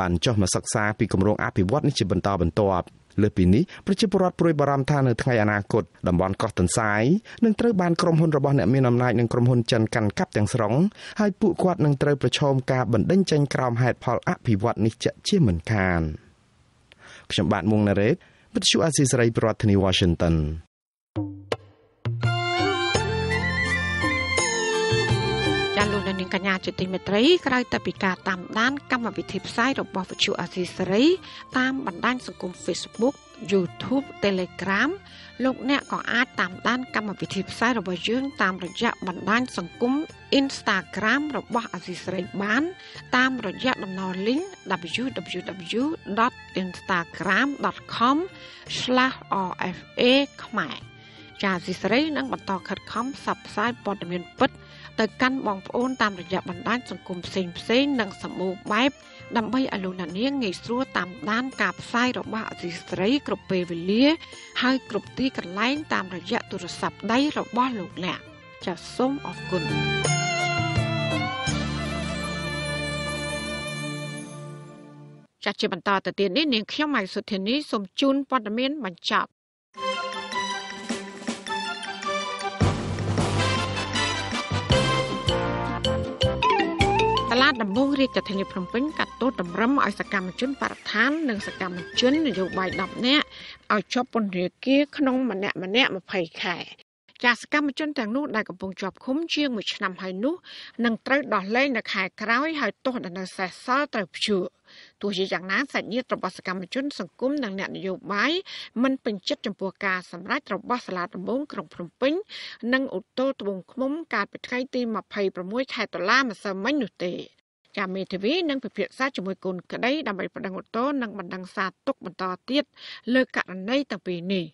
បានចុះមកសិក្សាពីគម្រោងអភិវឌ្ឍន៍នេះជាបន្តបន្ទាប់លើពីនេះប្រជាពលរដ្ឋព្រួយបារម្ភថានៅថ្ងៃអនាគតតំបន់កោះទន្សាយនឹងត្រូវបានក្រុមហ៊ុនរបស់អ្នកមានអំណាចនិងក្រុមហ៊ុនចិនកាន់កាប់ទាំងស្រុងហើយពួកគាត់នឹងត្រូវប្រឈមការបណ្តេញចេញក្រោមហេតុផលអភិវឌ្ឍនេះជាជាមិនខានខ្ញុំបាទមុងណារ៉េវិទ្យុអាស៊ីសេរីប្រធានាធិបតី Washington ចាលោកនាងកញ្ញាជាទីមេត្រី ក្រៅតែពីការតាមដានកម្មវិធីផ្សាយរបស់វិទ្យុអាស៊ីសេរីតាមបណ្ដាញសង្គម Facebook YouTube Telegram លោក អ្នកក៏អាចតាមដាន កម្មវិធីផ្សាយរបស់យើងតាមរយៈបណ្ដាញសង្គម Instagram របស់ អាស៊ីសេរីបាន តាមរយៈតំណ link www.instagram.com/rfa ខ្មែរចាស៊ីស្រីនឹងបន្តខិតខំផ្សព្វផ្សាយព័ត៌មានពិតទៅកាន់បងប្អូនតាមរយៈបណ្ដាញសង្គមផ្សេងផ្សេងនិងសម្បូរបែបដើម្បីឲ្យលោកអ្នកនាងងាយស្រួលតាមដានការផ្សាយរបស់អសីស្រីគ្រប់ពេលវេលាហើយគ្រប់ទីកន្លែងតាមរយៈទូរស័ព្ទដៃរបស់លោកអ្នកចាសសូមអរគុណចាសជាបន្តទៅទៀតនេះនាងខ្ញុំម៉ៃសុធានីសូមជូនព័ត៌មានបញ្ចប់តដំបងរាជធានីភ្នំពេញកាត់ទោសតម្រឹមឲ្យសកម្មជនបរិស្ថាននិងសកម្មជននយោបាយ10នាក់ឲ្យជាប់ពន្ធនាគារក្នុង ម្នាក់ម្នាក់20ខែចាសសកម្មជនទាំងនោះដែលកំពុងជាប់ឃុំជាង1ឆ្នាំហើយនោះនឹងត្រូវដោះលែងនៅខែក្រោយហើយទោសដណ្ដើមសេសសល់ត្រូវព្យួរទោះជាយ៉ាងណាសាច់ញាតិរបស់សកម្មជនសង្គមនិងអ្នកនយោបាយមិនពេញចិត្តចំពោះការសម្រេចរបស់សាលាដំបងក្រុងភ្នំពេញនិងឧត្តរត្បូងឃ្មុំ កាលពីថ្ងៃទី26ខែតុលាម្សិលមិញនោះទេចាមេធាវីនឹងពិភាក្សាជាមួយគុណក្តីដើម្បីបណ្ដឹងឧទ្ធរណ៍និងបណ្ដឹងសារទុកបន្តទៀតលើករណីទាំងពីរនេះ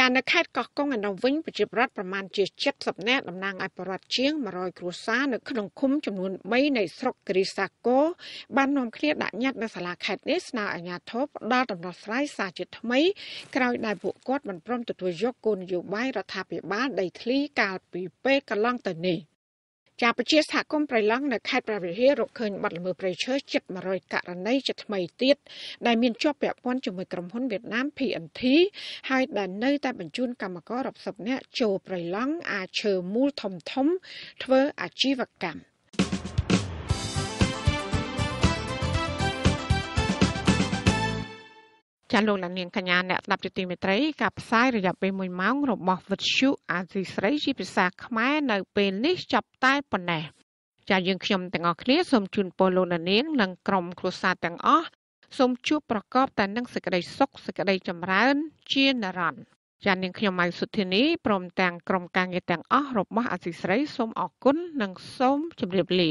ចានៅខេត្តកោះកុងឯនោះវិញប្រជាពលរដ្ឋប្រមាណជា70នាក់តំណាងឲ្យប្រជាជាង100គ្រួសារនៅក្នុងឃុំចំនួន3នៃស្រុកគិរីសាគរបាននាំគ្នាដាក់ញត្តិនៅសាលាខេត្តនេះស្នើអាជ្ញាធរផ្ដល់ដំណោះស្រាយសារជាថ្មីក្រោយដែលពួកគាត់បានព្រមទទួលយកគោលនយោបាយរដ្ឋាភិបាលដីធ្លីកាលពីពេលកន្លងទៅនេះ។ចាប្រជាសហគមន៍ប្រៃឡង់នៅខេត្តប្រវៀហារកឃើញបាត់ល្មើសព្រៃឈើជិត100ករណីជាថ្មីទៀតដែលមានជាប់ពាក់ព័ន្ធជាមួយក្រុមហ៊ុនវៀតណាម PNT ហើយដែលនៅតែបញ្ជូនកម្មកររាប់សិបនាក់ចូលប្រៃឡង់អាចឈើមូលធំធំធ្វើអាជីវកម្ម។ចាលោកលានកញ្ញាអ្នកស្ដាប់ជាទីមេត្រីការផ្សាយរយៈពេល1ម៉ោងរបស់វិទ្យុអាស៊ីស្រីជាភាសា ខ្មែរនៅពេលនេះចាប់តែប៉ុណ្ណេះ ចាយើងខ្ញុំទាំងអស់គ្នាសូមជូនពរលោកលាននិងក្រុមគ្រួសារទាំងអស់សូមជួបប្រកបតែនឹងសេចក្តីសុខសេចក្តីចម្រើនជានិរន្តរ៍ចាននាងខ្ញុំម៉ៃសុធានីព្រមទាំងក្រុមការងារទាំងអស់របស់ អាស៊ីស្រីសូមអរគុណនិងសូមជម្រាបលា